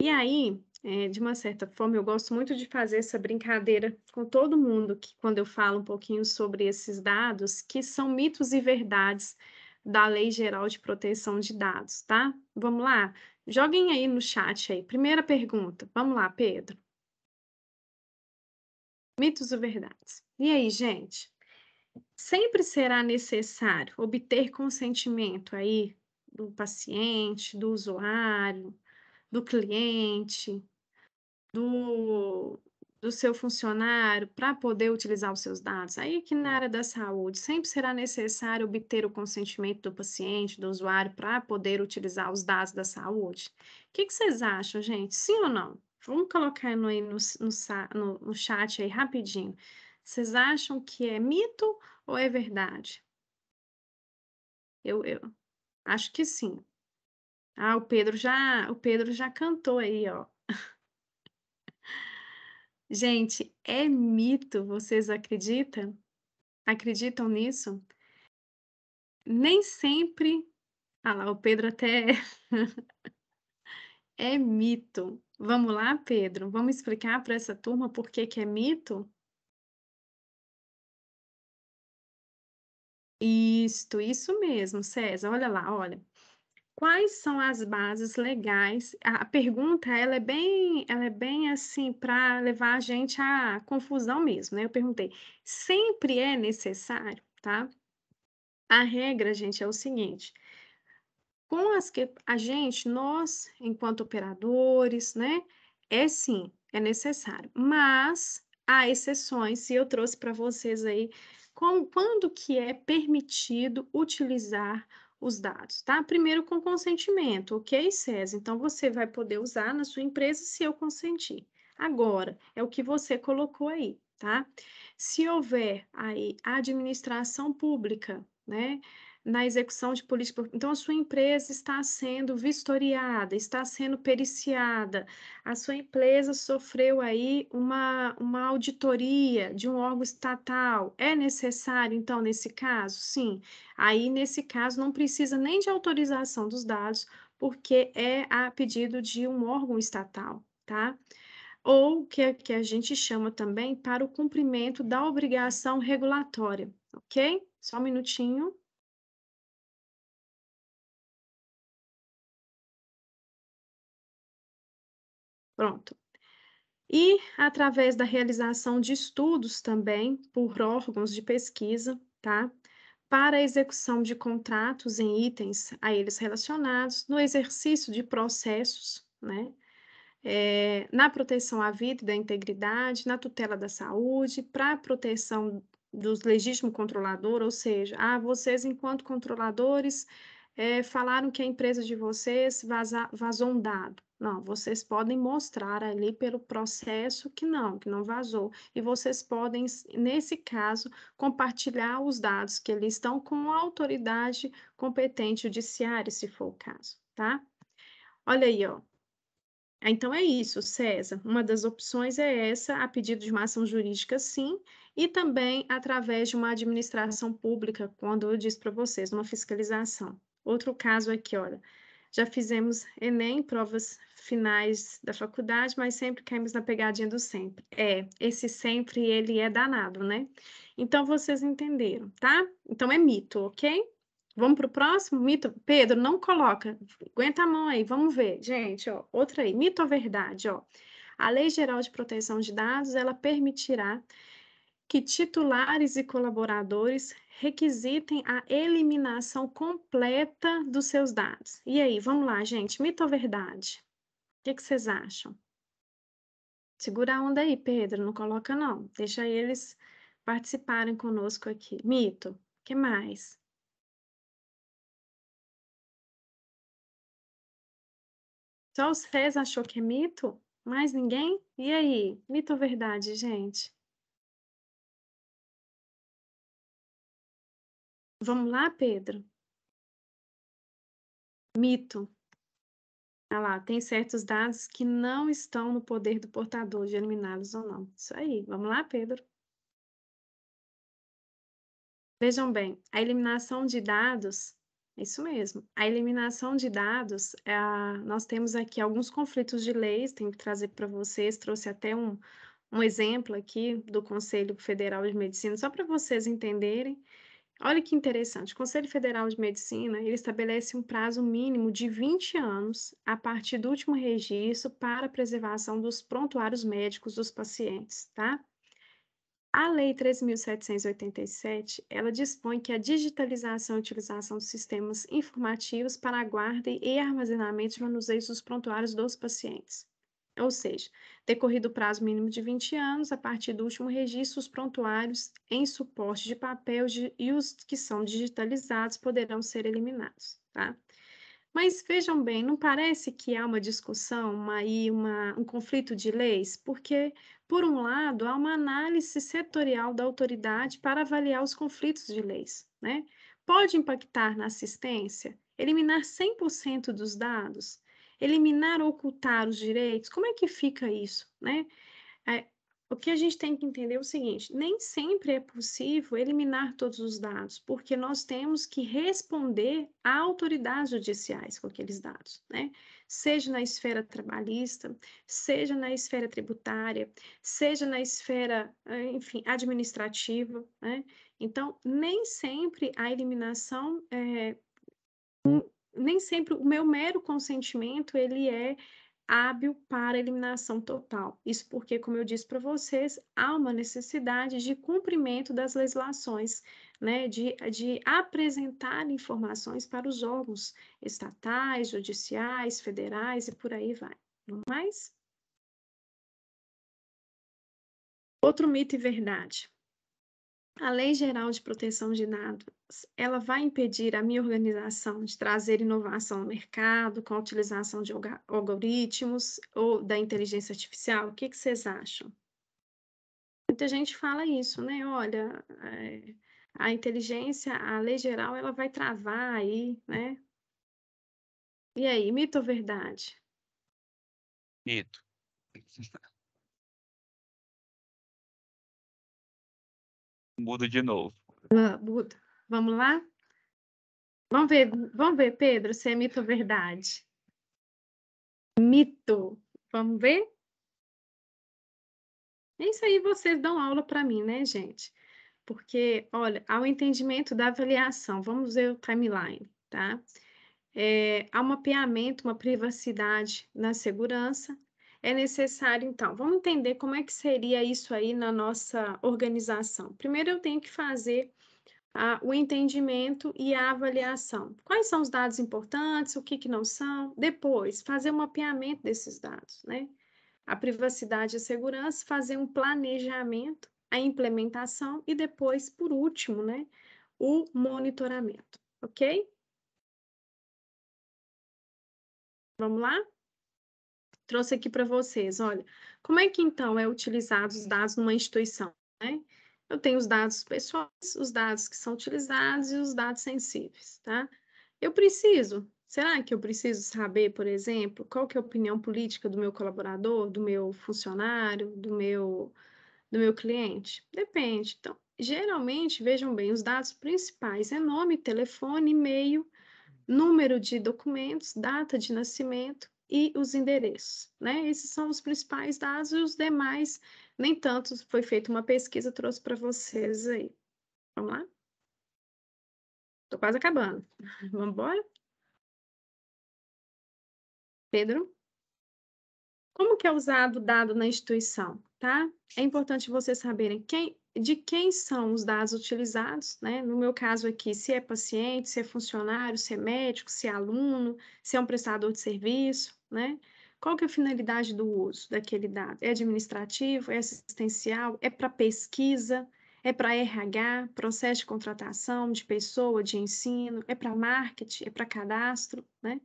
Speaker 3: E aí, é, de uma certa forma, eu gosto muito de fazer essa brincadeira com todo mundo, que quando eu falo um pouquinho sobre esses dados, que são mitos e verdades da Lei Geral de Proteção de Dados, tá? Vamos lá? Joguem aí no chat aí. Primeira pergunta. Vamos lá, Pedro. Mitos ou verdades. E aí, gente? sempre será necessário obter consentimento aí do paciente, do usuário, do cliente, do, do seu funcionário para poder utilizar os seus dados. Aí que na área da saúde sempre será necessário obter o consentimento do paciente, do usuário para poder utilizar os dados da saúde. O que, que, vocês acham, gente? Sim ou não? Vamos colocar no, no, no, no chat aí rapidinho. Vocês acham que é mito ou é verdade? Eu, eu acho que sim. Ah, o Pedro já, o Pedro já cantou aí, ó. Gente, é mito, vocês acreditam? Acreditam nisso? Nem sempre. Ah lá, o Pedro até. é mito. Vamos lá, Pedro, vamos explicar para essa turma por que, que é mito?
Speaker 1: Isto,
Speaker 3: isso mesmo, César. Olha lá, olha. Quais são as bases legais? A pergunta, ela é bem, ela é bem assim para levar a gente à confusão mesmo, né? Eu perguntei, sempre é necessário, tá? A regra, gente, é o seguinte: com as que a gente, nós, enquanto operadores, né, é sim, é necessário, mas há exceções, e eu trouxe para vocês aí quando que é permitido utilizar os dados, tá? Primeiro com consentimento, ok, César? Então, você vai poder usar na sua empresa se eu consentir. Agora, é o que você colocou aí, tá? Se houver aí administração pública, né? na execução de política. Então, a sua empresa está sendo vistoriada, está sendo periciada, a sua empresa sofreu aí uma, uma auditoria de um órgão estatal. É necessário, então, nesse caso? Sim. Aí, nesse caso, não precisa nem de autorização dos dados, porque é a pedido de um órgão estatal, tá? Ou que, que a gente chama também para o cumprimento da obrigação regulatória, ok? Só um minutinho. Pronto. E através da realização de estudos também por órgãos de pesquisa, tá? Para a execução de contratos em itens a eles relacionados, no exercício de processos, né? É, na proteção à vida e da integridade, na tutela da saúde, para a proteção dos legítimo controlador, ou seja, ah, vocês enquanto controladores é, falaram que a empresa de vocês vaza, vazou um dado. Não, vocês podem mostrar ali pelo processo que não, que não vazou. E vocês podem, nesse caso, compartilhar os dados que eles estão com a autoridade competente judiciária, se for o caso, tá? Olha aí, ó. Então é isso, César. Uma das opções é essa, a pedido de uma ação jurídica, sim, e também através de uma administração pública, quando eu disse para vocês, uma fiscalização. Outro caso aqui, olha, já fizemos Enem, provas finais da faculdade, mas sempre caímos na pegadinha do sempre. É, esse sempre ele é danado, né? Então vocês entenderam, tá? Então é mito, ok? Vamos para o próximo? Mito. Pedro, não coloca. Aguenta a mão aí, vamos ver. Gente, ó, outra aí. Mito ou verdade, ó. A Lei Geral de Proteção de Dados, ela permitirá que titulares e colaboradores requisitem a eliminação completa dos seus dados. E aí, vamos lá, gente, mito ou verdade? O que, que vocês acham? Segura a onda aí, Pedro, não coloca não. Deixa eles participarem conosco aqui. Mito, o que mais?
Speaker 1: Só vocês achou que é mito? Mais ninguém? E aí, mito ou verdade, gente? Vamos lá,
Speaker 3: Pedro? Mito. Ah lá, tem certos dados que não estão no poder do portador de eliminá-los ou não. Isso aí. Vamos lá, Pedro? Vejam bem, a eliminação de dados, é isso mesmo. A eliminação de dados, é a, nós temos aqui alguns conflitos de leis, tenho que trazer para vocês, trouxe até um, um exemplo aqui do Conselho Federal de Medicina, só para vocês entenderem. Olha que interessante, o Conselho Federal de Medicina, ele estabelece um prazo mínimo de 20 anos a partir do último registro para a preservação dos prontuários médicos dos pacientes, tá? A Lei 3.787, ela dispõe que a digitalização e utilização de sistemas informativos para a guarda e armazenamento de manuseios dos prontuários dos pacientes. Ou seja, decorrido o prazo mínimo de 20 anos, a partir do último registro, os prontuários em suporte de papel de, e os que são digitalizados poderão ser eliminados, tá? Mas vejam bem, não parece que há uma discussão uma, e uma, um conflito de leis? Porque, por um lado, há uma análise setorial da autoridade para avaliar os conflitos de leis, né? Pode impactar na assistência? Eliminar 100% dos dados? eliminar ou ocultar os direitos, como é que fica isso, né? É, o que a gente tem que entender é o seguinte: nem sempre é possível eliminar todos os dados, porque nós temos que responder a autoridades judiciais com aqueles dados, né? Seja na esfera trabalhista, seja na esfera tributária, seja na esfera, eh, enfim, administrativa, né? Então, nem sempre a eliminação é, nem sempre o meu mero consentimento ele é hábil para eliminação total. Isso porque, como eu disse para vocês, há uma necessidade de cumprimento das legislações, né, de, de apresentar informações para os órgãos estatais, judiciais, federais e por aí vai. Não mais? Outro mito e verdade. A Lei Geral de Proteção de Dados, ela vai impedir a minha organização de trazer inovação ao mercado com a utilização de algoritmos ou da inteligência artificial? O que, que vocês acham? Muita gente fala isso, né? Olha, eh, a inteligência, a Lei Geral, ela vai travar aí, né? E aí, mito ou verdade?
Speaker 1: Mito. mudo de novo. Ah, mudo. Vamos lá? Vamos ver, vamos ver, Pedro, se é mito ou verdade.
Speaker 3: Mito. Vamos ver? É isso aí, vocês dão aula para mim, né, gente? Porque, olha, ao entendimento da avaliação, vamos ver o timeline, tá? É, há um mapeamento, uma privacidade na segurança, é necessário, então, vamos entender como é que seria isso aí na nossa organização. Primeiro, eu tenho que fazer o entendimento e a avaliação. Quais são os dados importantes, o que, que não são? Depois, fazer o um mapeamento desses dados, né? A privacidade e a segurança, fazer um planejamento, a implementação e depois, por último, né, o monitoramento, ok? Vamos lá? trouxe aqui para vocês. Olha, como é que então é utilizado os dados numa instituição? Né? Eu tenho os dados pessoais, os dados que são utilizados e os dados sensíveis, tá? Eu preciso, será que eu preciso saber, por exemplo, qual que é a opinião política do meu colaborador, do meu funcionário, do meu, do meu cliente? Depende. Então, geralmente, vejam bem, os dados principais é nome, telefone, e-mail, número de documentos, data de nascimento, e os endereços, né? Esses são os principais dados e os demais, nem tanto, foi feita uma pesquisa, trouxe para vocês aí. Vamos lá? Estou quase acabando. Vamos embora? Pedro? Como que é usado o dado na instituição, tá? É importante vocês saberem quem, de quem são os dados utilizados, né? No meu caso aqui, se é paciente, se é funcionário, se é médico, se é aluno, se é um prestador de serviço, né? Qual que é a finalidade do uso daquele dado? É administrativo? É assistencial? É para pesquisa? É para RH, processo de contratação de pessoa, de ensino? É para marketing? É para cadastro, né?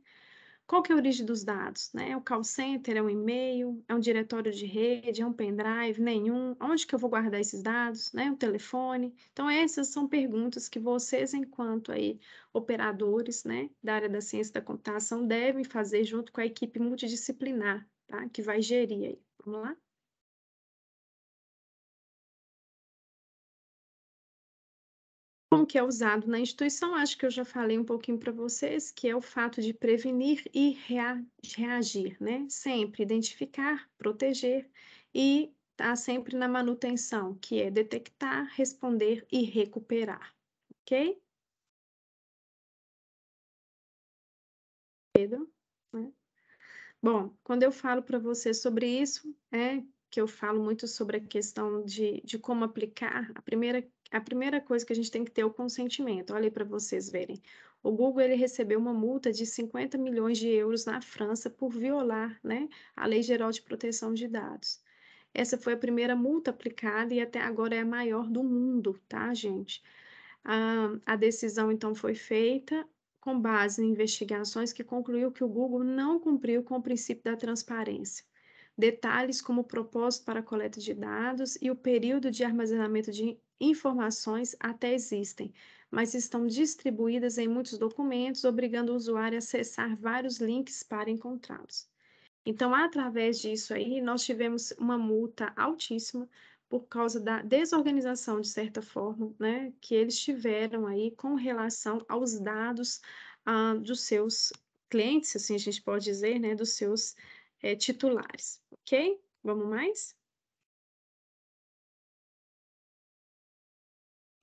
Speaker 3: Qual que é a origem dos dados? Né? É o call center, é um e-mail, é um diretório de rede, é um pendrive, nenhum? Onde que eu vou guardar esses dados? Né? O telefone? Então, essas são perguntas que vocês, enquanto aí, operadores né, da área da ciência da computação, devem fazer junto com a equipe multidisciplinar, tá? que vai gerir aí. Vamos lá? Como que é usado na instituição, acho que eu já falei um pouquinho para vocês, que é o fato de prevenir e rea reagir, né? Sempre identificar, proteger e estar tá sempre na manutenção, que é detectar, responder e recuperar, ok? Pedro? Né? Bom, quando eu falo para vocês sobre isso, é que eu falo muito sobre a questão de, de como aplicar, a primeira a primeira coisa que a gente tem que ter é o consentimento. Olha aí para vocês verem. O Google ele recebeu uma multa de 50 milhões de euros na França por violar né, a Lei Geral de Proteção de Dados. Essa foi a primeira multa aplicada e até agora é a maior do mundo, tá, gente? a decisão então foi feita com base em investigações que concluiu que o Google não cumpriu com o princípio da transparência. Detalhes como o propósito para a coleta de dados e o período de armazenamento de informações até existem, mas estão distribuídas em muitos documentos, obrigando o usuário a acessar vários links para encontrá-los. Então, através disso aí, nós tivemos uma multa altíssima por causa da desorganização, de certa forma, né, que eles tiveram aí com relação aos dados ah, dos seus clientes, assim a gente pode dizer, né, dos seus é, titulares, ok? Vamos mais?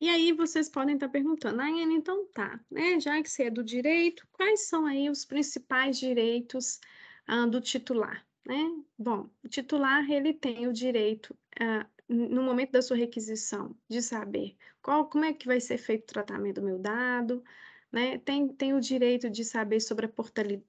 Speaker 3: E aí vocês podem estar perguntando, ah, Ana, então tá, né? Já que você é do direito, quais são aí os principais direitos ah, do titular? Né? Bom, o titular ele tem o direito, ah, no momento da sua requisição, de saber qual, como é que vai ser feito o tratamento do meu dado, né? Tem, tem o direito de saber sobre a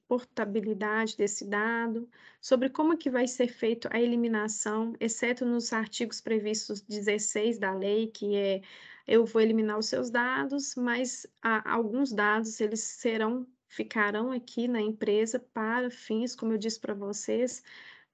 Speaker 3: portabilidade desse dado, sobre como que vai ser feito a eliminação, exceto nos artigos previstos 16 da lei, que é eu vou eliminar os seus dados, mas a, alguns dados eles serão ficarão aqui na empresa para fins, como eu disse para vocês,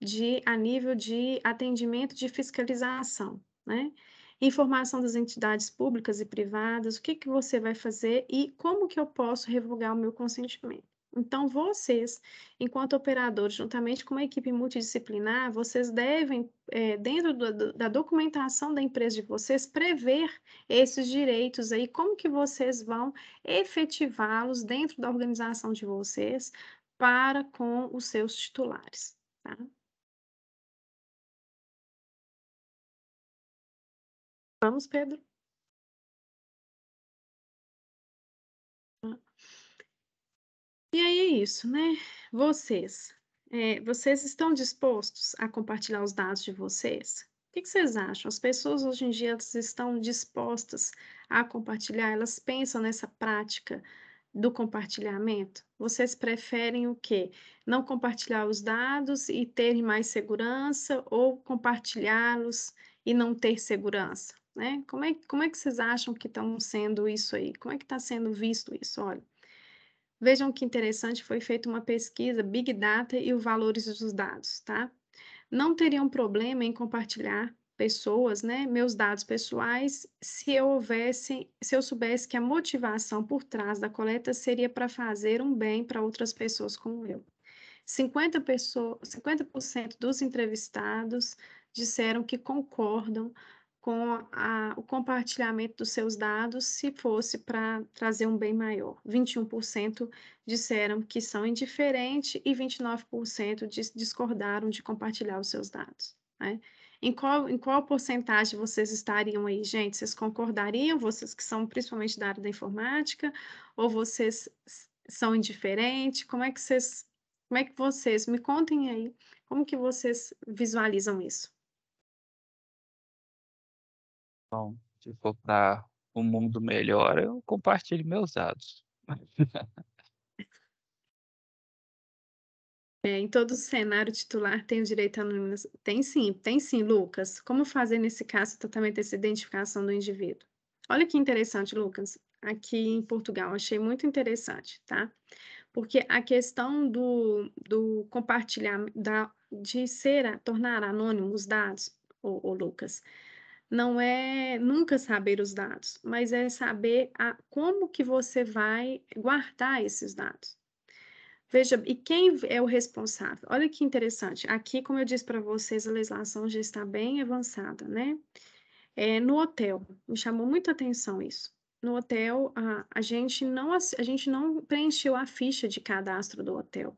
Speaker 3: de a nível de atendimento de fiscalização, né? Informação das entidades públicas e privadas, o que, que você vai fazer e como que eu posso revogar o meu consentimento. Então, vocês, enquanto operadores, juntamente com uma equipe multidisciplinar, vocês devem, é, dentro do, da documentação da empresa de vocês, prever esses direitos aí, como que vocês vão efetivá-los dentro da organização de vocês para com os seus titulares,
Speaker 1: tá? Vamos, Pedro.
Speaker 3: E aí é isso, né? Vocês, é, vocês estão dispostos a compartilhar os dados de vocês? O que, que vocês acham? As pessoas hoje em dia estão dispostas a compartilhar? Elas pensam nessa prática do compartilhamento? Vocês preferem o quê? Não compartilhar os dados e ter mais segurança ou compartilhá-los e não ter segurança? Né? Como, é, como é que vocês acham que estão sendo isso aí? Como é que está sendo visto isso? Olha, Vejam que interessante, foi feita uma pesquisa Big Data e os valores dos dados, tá? Não teriam problema em compartilhar pessoas, né, meus dados pessoais, se eu houvesse, se eu soubesse que a motivação por trás da coleta seria para fazer um bem para outras pessoas como eu. 50%, pessoa, 50 dos entrevistados disseram que concordam com a, o compartilhamento dos seus dados se fosse para trazer um bem maior. 21% disseram que são indiferentes e 29% dis discordaram de compartilhar os seus dados. Né? Em, qual, em qual porcentagem vocês estariam aí, gente? Vocês concordariam, vocês que são principalmente da área da informática, ou vocês são indiferentes? Como é que vocês, como é que vocês, me contem aí, como que vocês visualizam isso?
Speaker 1: Bom, então, se for para um mundo melhor, eu compartilho meus dados.
Speaker 3: É, em todo cenário titular tem o direito à anonimização. Tem sim, tem sim, Lucas. Como fazer nesse caso totalmente essa identificação do indivíduo? Olha que interessante, Lucas, aqui em Portugal, achei muito interessante, tá? Porque a questão do, do compartilhar, da, de ser, tornar anônimos os dados, ô, ô Lucas, não é nunca saber os dados, mas é saber a, como que você vai guardar esses dados. Veja, e quem é o responsável? Olha que interessante. Aqui, como eu disse para vocês, a legislação já está bem avançada, né? É, no hotel, me chamou muita atenção isso. No hotel, a, a, gente não, a gente não preencheu a ficha de cadastro do hotel,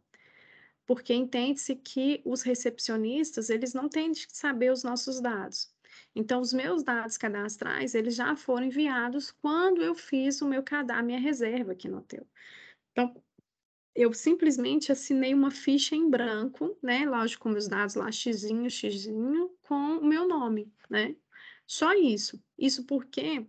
Speaker 3: porque entende-se que os recepcionistas, eles não têm de saber os nossos dados. Então, os meus dados cadastrais, eles já foram enviados quando eu fiz o meu cadastro, minha reserva aqui no hotel. Então, eu simplesmente assinei uma ficha em branco, né? Lógico, com meus dados lá, xizinho, xizinho, com o meu nome, né? Só isso. Isso porque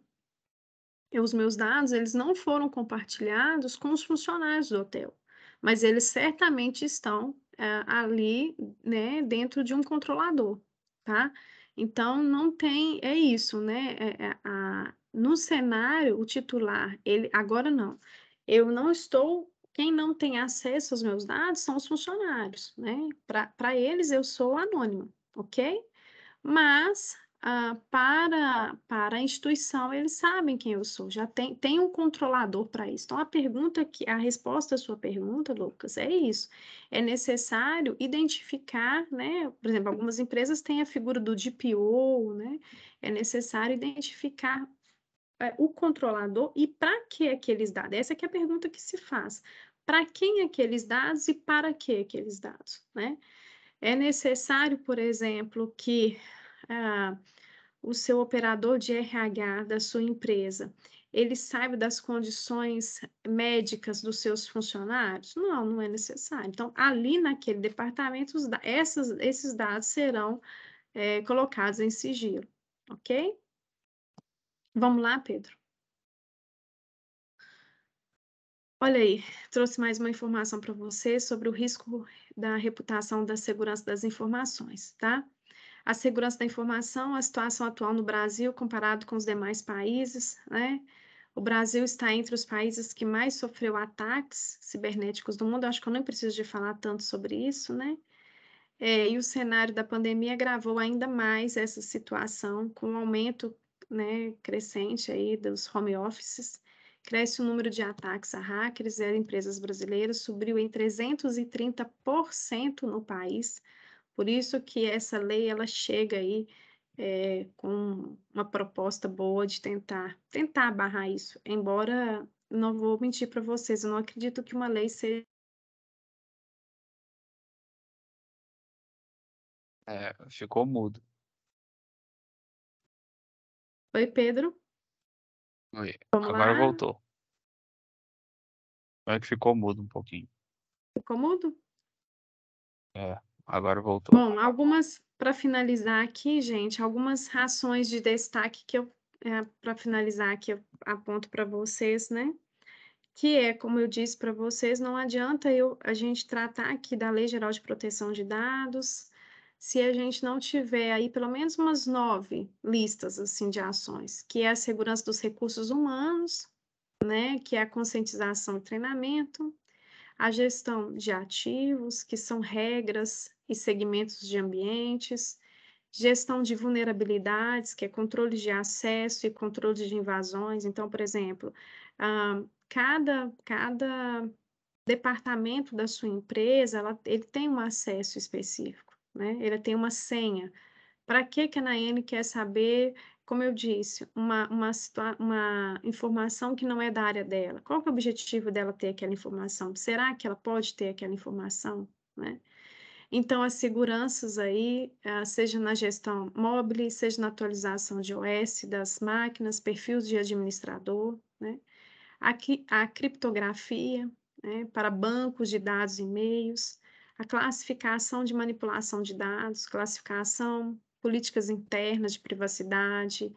Speaker 3: os meus dados, eles não foram compartilhados com os funcionários do hotel, mas eles certamente estão uh, ali, né, dentro de um controlador, tá? Então, não tem, é isso, né? É, é, a, no cenário, o titular, ele agora não. Eu não estou. Quem não tem acesso aos meus dados são os funcionários, né? Para eles, eu sou anônima, ok? Mas ah, para, para a instituição, eles sabem quem eu sou, já tem, tem um controlador para isso. Então, a pergunta que a resposta à sua pergunta, Lucas, é isso. É necessário identificar, né? Por exemplo, algumas empresas têm a figura do DPO, né? É necessário identificar é, o controlador e para que aqueles dados? Essa é a pergunta que se faz. Para quem aqueles dados e para que aqueles dados, né? É necessário, por exemplo, que ah, o seu operador de RH da sua empresa, ele sabe das condições médicas dos seus funcionários? Não, não é necessário. Então, ali naquele departamento, essas, esses dados serão é, colocados em sigilo, ok? Vamos lá, Pedro. Olha aí, trouxe mais uma informação para você sobre o risco da reputação da segurança das informações, tá? a segurança da informação, a situação atual no Brasil comparado com os demais países, né? O Brasil está entre os países que mais sofreu ataques cibernéticos do mundo. Acho que eu nem preciso de falar tanto sobre isso, né? É, e o cenário da pandemia agravou ainda mais essa situação, com o um aumento né, crescente aí dos home offices. Cresce o número de ataques a hackers e a empresas brasileiras, subiu em 330% no país por isso que essa lei ela chega aí é, com uma proposta boa de tentar tentar barrar isso. Embora não vou mentir para vocês, eu não acredito que uma lei seja
Speaker 1: é, ficou mudo. Oi, Pedro. Oi. Vamos Agora lá? voltou. é que ficou mudo um pouquinho. Ficou mudo? É
Speaker 2: agora voltou.
Speaker 3: Bom, algumas, para finalizar aqui, gente, algumas rações de destaque que eu, é, para finalizar aqui, eu aponto para vocês, né? Que é, como eu disse para vocês, não adianta eu, a gente tratar aqui da Lei Geral de Proteção de Dados, se a gente não tiver aí pelo menos umas nove listas assim de ações, que é a segurança dos recursos humanos, né, que é a conscientização e treinamento, a gestão de ativos, que são regras e segmentos de ambientes, gestão de vulnerabilidades, que é controle de acesso e controle de invasões. Então, por exemplo, uh, cada, cada departamento da sua empresa, ela, ele tem um acesso específico, né? Ele tem uma senha. Para que que a Nayane quer saber, como eu disse, uma, uma, uma informação que não é da área dela? Qual é o objetivo dela ter aquela informação? Será que ela pode ter aquela informação, né? Então, as seguranças aí, ah, seja na gestão móvel seja na atualização de OS das máquinas, perfis de administrador, né? a, a criptografia né? para bancos de dados e e-mails, a classificação de manipulação de dados, classificação, políticas internas de privacidade.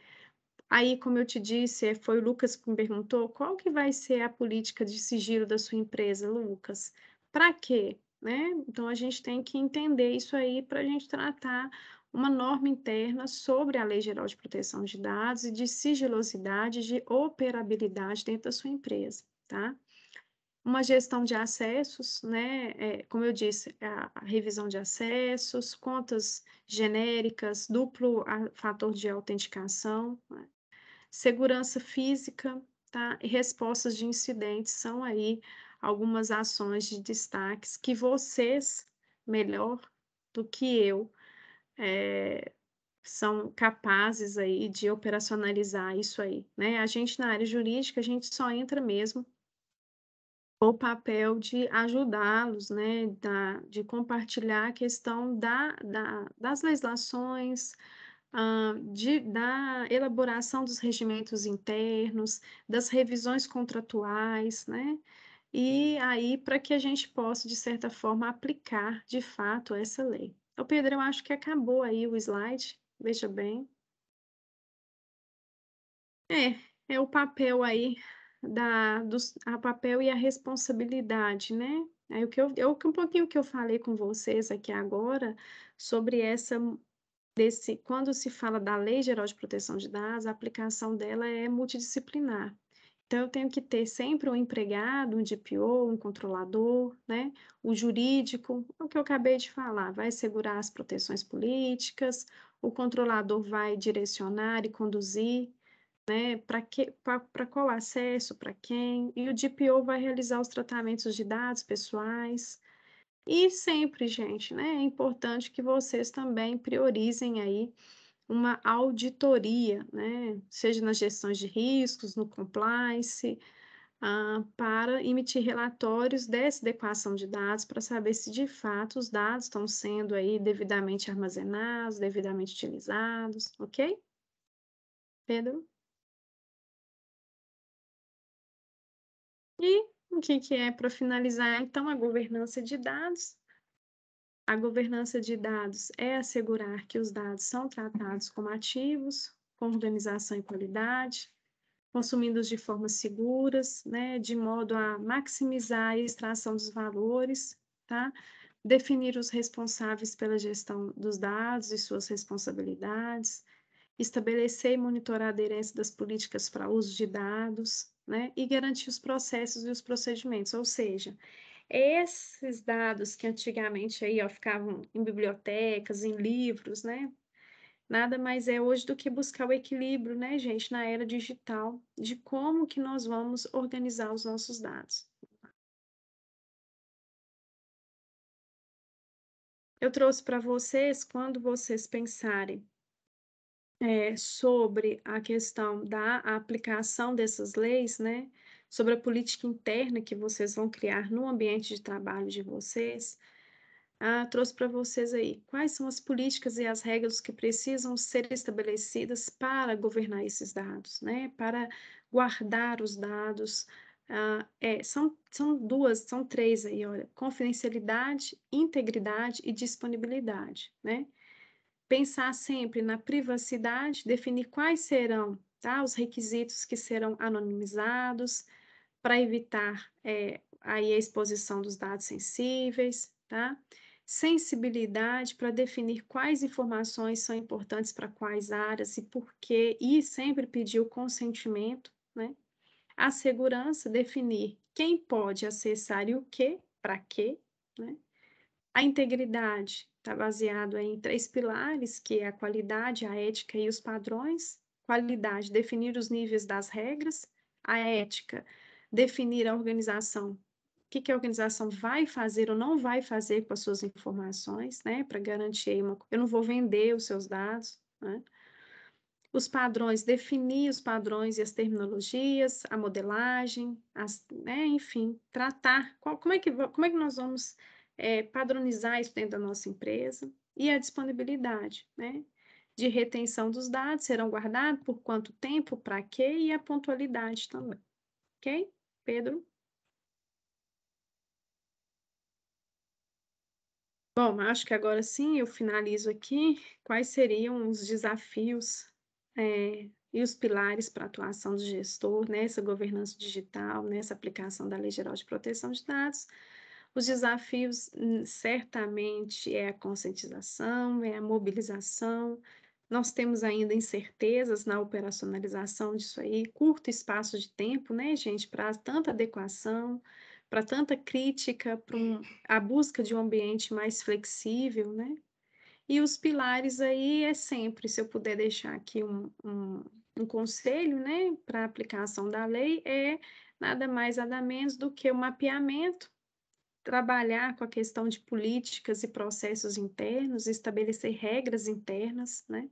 Speaker 3: Aí, como eu te disse, foi o Lucas que me perguntou qual que vai ser a política de sigilo da sua empresa, Lucas. Para quê? né? Então a gente tem que entender isso aí para a gente tratar uma norma interna sobre a Lei Geral de Proteção de Dados e de sigilosidade, de operabilidade dentro da sua empresa, tá? Uma gestão de acessos, né? É, como eu disse, a, revisão de acessos, contas genéricas, duplo a, fator de autenticação, né? segurança física, tá? E respostas de incidentes são aí algumas ações de destaques que vocês, melhor do que eu, é, são capazes aí de operacionalizar isso aí, né? A gente na área jurídica, a gente só entra mesmo o papel de ajudá-los, né, da, de compartilhar a questão da, da das legislações, uh, de, da elaboração dos regimentos internos, das revisões contratuais, né, e uhum. aí para que a gente possa, de certa forma, aplicar de fato essa lei. Então, Pedro, eu acho que acabou aí o slide, veja bem. É, é o papel aí, da, dos, a papel e a responsabilidade, né? É o que eu, é o, um pouquinho que eu falei com vocês aqui agora sobre essa desse quando se fala da Lei Geral de Proteção de Dados, a aplicação dela é multidisciplinar. Então, eu tenho que ter sempre um empregado, um DPO, um controlador, né? O jurídico, é o que eu acabei de falar, vai segurar as proteções políticas, o controlador vai direcionar e conduzir, né? Para qual acesso, para quem, e o DPO vai realizar os tratamentos de dados pessoais. E sempre, gente, né? É importante que vocês também priorizem aí uma auditoria, né, seja nas gestões de riscos, no compliance, ah, para emitir relatórios dessa adequação de dados para saber se de fato os dados estão sendo aí devidamente armazenados, devidamente utilizados, ok?
Speaker 1: Pedro? E
Speaker 3: o que, que é para finalizar então a governança de dados? A governança de dados é assegurar que os dados são tratados como ativos, com organização e qualidade, consumidos de formas seguras, né, de modo a maximizar a extração dos valores, tá? Definir os responsáveis pela gestão dos dados e suas responsabilidades, estabelecer e monitorar a aderência das políticas para uso de dados, né, e garantir os processos e os procedimentos, ou seja, esses dados que antigamente aí, ó, ficavam em bibliotecas, em livros, né? Nada mais é hoje do que buscar o equilíbrio, né, gente, na era digital, de como que nós vamos organizar os nossos dados. Eu trouxe para vocês, quando vocês pensarem é, sobre a questão da aplicação dessas leis, né, sobre a política interna que vocês vão criar no ambiente de trabalho de vocês. Ah, trouxe para vocês aí quais são as políticas e as regras que precisam ser estabelecidas para governar esses dados, né? Para guardar os dados. Ah, é, são, são duas, são três aí, olha, confidencialidade, integridade e disponibilidade, né? Pensar sempre na privacidade, definir quais serão tá? Os requisitos que serão anonimizados para evitar é, aí a exposição dos dados sensíveis, tá? Sensibilidade para definir quais informações são importantes para quais áreas e por quê, e sempre pedir o consentimento, né? A segurança, definir quem pode acessar e o que, para quê, né? A integridade está baseado em três pilares, que é a qualidade, a ética e os padrões, qualidade, definir os níveis das regras, a ética, definir a organização, o que, que a organização vai fazer ou não vai fazer com as suas informações, né, para garantir uma, eu não vou vender os seus dados, né? Os padrões, definir os padrões e as terminologias, a modelagem, as, né, enfim, tratar qual, como, é que, como é que nós vamos é, padronizar isso dentro da nossa empresa e a disponibilidade, né? de retenção dos dados, serão guardados por quanto tempo, para quê e a pontualidade também. Ok? Pedro? Bom, acho que agora sim eu finalizo aqui. Quais seriam os desafios é, e os pilares para a atuação do gestor nessa governança digital, nessa aplicação da Lei Geral de Proteção de Dados? Os desafios hum, certamente é a conscientização, é a mobilização, nós temos ainda incertezas na operacionalização disso aí, curto espaço de tempo, né, gente, para tanta adequação, para tanta crítica, para um, a busca de um ambiente mais flexível, né? E os pilares aí é sempre, se eu puder deixar aqui um, um, um conselho, né, para aplicação da lei, é nada mais, nada menos do que o mapeamento, trabalhar com a questão de políticas e processos internos, estabelecer regras internas, né?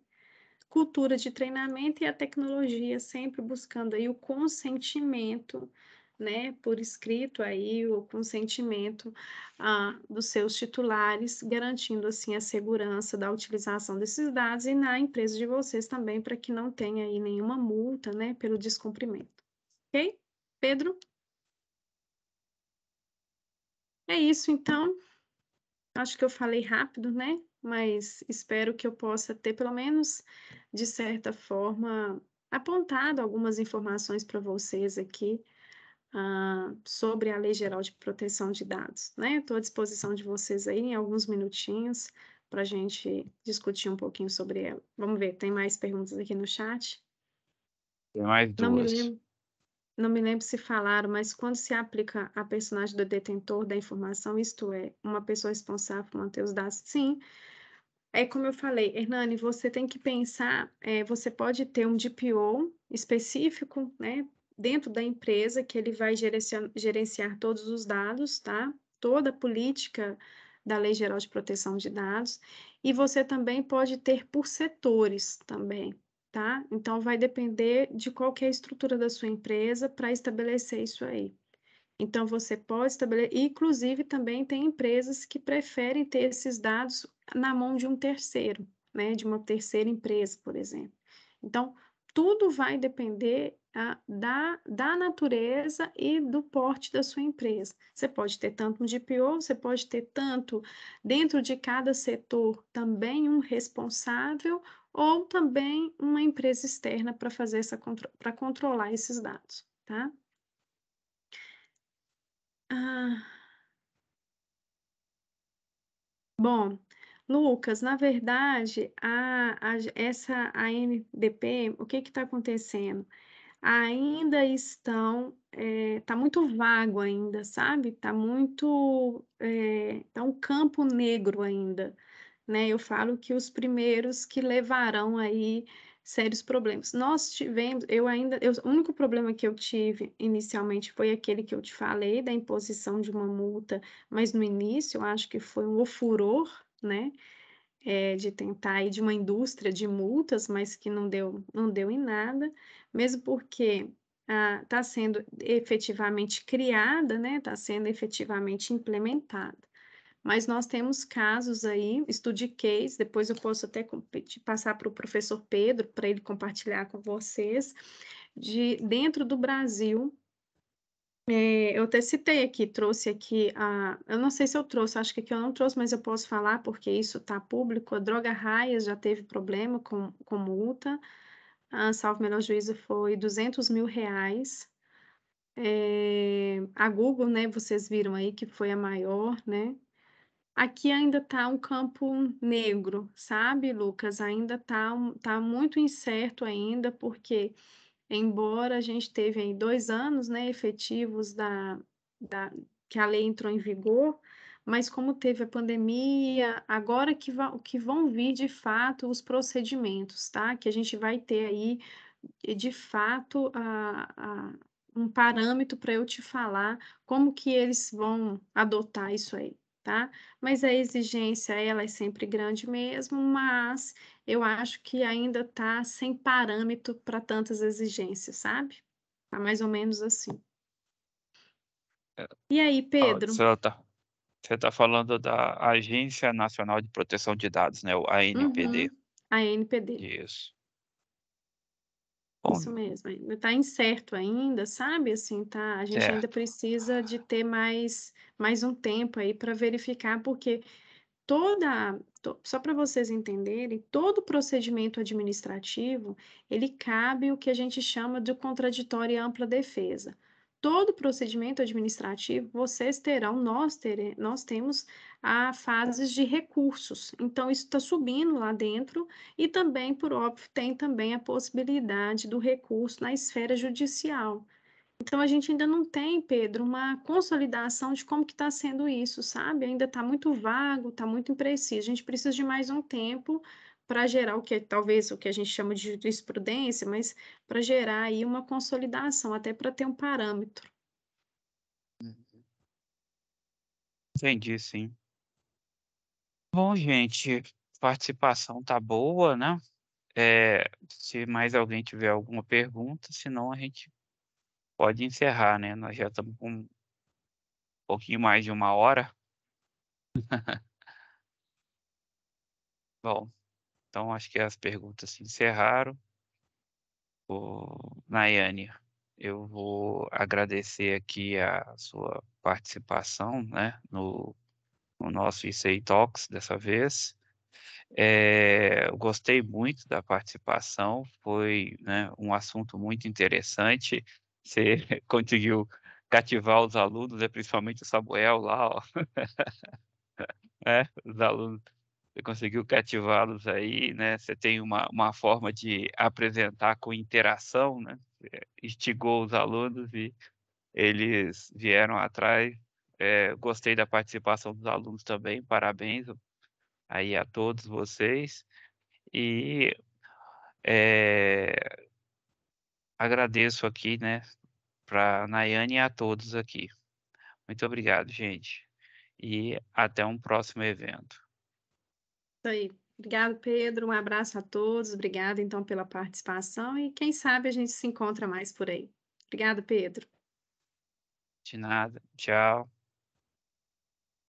Speaker 3: cultura de treinamento e a tecnologia, sempre buscando aí o consentimento, né, por escrito aí o consentimento ah, dos seus titulares, garantindo assim a segurança da utilização desses dados e na empresa de vocês também para que não tenha aí nenhuma multa, né, pelo descumprimento. OK? Pedro? É isso, então. Acho que eu falei rápido, né? mas espero que eu possa ter, pelo menos, de certa forma, apontado algumas informações para vocês aqui uh, sobre a Lei Geral de Proteção de Dados. Né? Estou à disposição de vocês aí em alguns minutinhos para a gente discutir um pouquinho sobre ela. Vamos ver, tem mais perguntas aqui no chat?
Speaker 1: Tem mais duas. Não me lembro
Speaker 3: não me lembro se falaram, mas quando se aplica a personagem do detentor da informação, isto é, uma pessoa responsável por manter os dados, sim. É como eu falei, Hernani, você tem que pensar, é, você pode ter um DPO específico, né, dentro da empresa, que ele vai gerenciar, gerenciar todos os dados, tá? Toda a política da Lei Geral de Proteção de Dados, e você também pode ter por setores também, tá? Então vai depender de qual é a estrutura da sua empresa para estabelecer isso aí. Então você pode estabelecer, inclusive também tem empresas que preferem ter esses dados na mão de um terceiro, né, de uma terceira empresa, por exemplo. Então, tudo vai depender a, ah, da, da natureza e do porte da sua empresa. Você pode ter tanto um DPO, você pode ter tanto dentro de cada setor também um responsável ou também uma empresa externa para fazer essa para controlar esses dados, tá? Ah. Bom, Lucas, na verdade, a, a, essa ANDP, o que está acontecendo? Ainda estão, está é, tá muito vago ainda, sabe? Está muito, está é, tá um campo negro ainda né? Eu falo que os primeiros que levarão aí sérios problemas. Nós tivemos, eu ainda, eu, o único problema que eu tive inicialmente foi aquele que eu te falei da imposição de uma multa, mas no início eu acho que foi um ofuror, né? É, de tentar ir de uma indústria de multas, mas que não deu, não deu em nada, mesmo porque está ah, tá sendo efetivamente criada, está né? Tá sendo efetivamente implementada mas nós temos casos aí, estude case, depois eu posso até passar para o professor Pedro, para ele compartilhar com vocês, de dentro do Brasil, é, eu até citei aqui, trouxe aqui a. Eu não sei se eu trouxe, acho que aqui eu não trouxe, mas eu posso falar porque isso está público. A droga Raias já teve problema com, com multa. A salvo melhor juízo foi 200 mil reais. É, a Google, né? Vocês viram aí que foi a maior, né? Aqui ainda está um campo negro, sabe, Lucas? Ainda está tá muito incerto ainda, porque embora a gente teve aí dois anos né, efetivos da, da, que a lei entrou em vigor, mas como teve a pandemia, agora que, va, que vão vir de fato os procedimentos, tá? Que a gente vai ter aí de fato a, a, um parâmetro para eu te falar como que eles vão adotar isso aí tá? Mas a exigência, ela é sempre grande mesmo, mas eu acho que ainda tá sem parâmetro para tantas exigências, sabe? Tá mais ou menos assim. É, e aí, Pedro? Você
Speaker 2: está tá falando da Agência Nacional de Proteção de Dados, né? O ANPD. Uhum,
Speaker 3: ANPD. Isso. Isso mesmo, ainda está incerto ainda, sabe? Assim, tá, a gente é. ainda precisa de ter mais, mais um tempo aí para verificar, porque toda, to, só para vocês entenderem, todo procedimento administrativo, ele cabe o que a gente chama de contraditório e ampla defesa. Todo procedimento administrativo, vocês terão, nós, ter, nós temos a fases de recursos. Então, isso está subindo lá dentro e também, por óbvio, tem também a possibilidade do recurso na esfera judicial. Então, a gente ainda não tem, Pedro, uma consolidação de como que está sendo isso, sabe? Ainda está muito vago, está muito impreciso. A gente precisa de mais um tempo para gerar o que é, talvez o que a gente chama de jurisprudência, mas para gerar aí uma consolidação, até para ter um parâmetro. Uhum.
Speaker 2: Entendi, sim. Bom, gente, participação tá boa, né? É, se mais alguém tiver alguma pergunta, senão a gente pode encerrar, né? Nós já estamos com um pouquinho mais de uma hora. Bom, então acho que as perguntas se encerraram. O Nayane, eu vou agradecer aqui a sua participação, né, no o nosso ICI Talks dessa vez. É, gostei muito da participação, foi né, um assunto muito interessante. Você conseguiu cativar os alunos, é principalmente o Samuel lá, ó. é, os alunos, você conseguiu cativá-los aí, né? Você tem uma, uma forma de apresentar com interação, né? Instigou os alunos e eles vieram atrás é, gostei da participação dos alunos também, parabéns aí a todos vocês. E é, agradeço aqui, né, para Nayane e a todos aqui. Muito obrigado, gente. E até um próximo evento.
Speaker 3: Isso aí. Obrigado, Pedro. Um abraço a todos. Obrigada, então, pela participação. E quem sabe a gente se encontra mais por aí. Obrigado, Pedro.
Speaker 1: De nada. Tchau.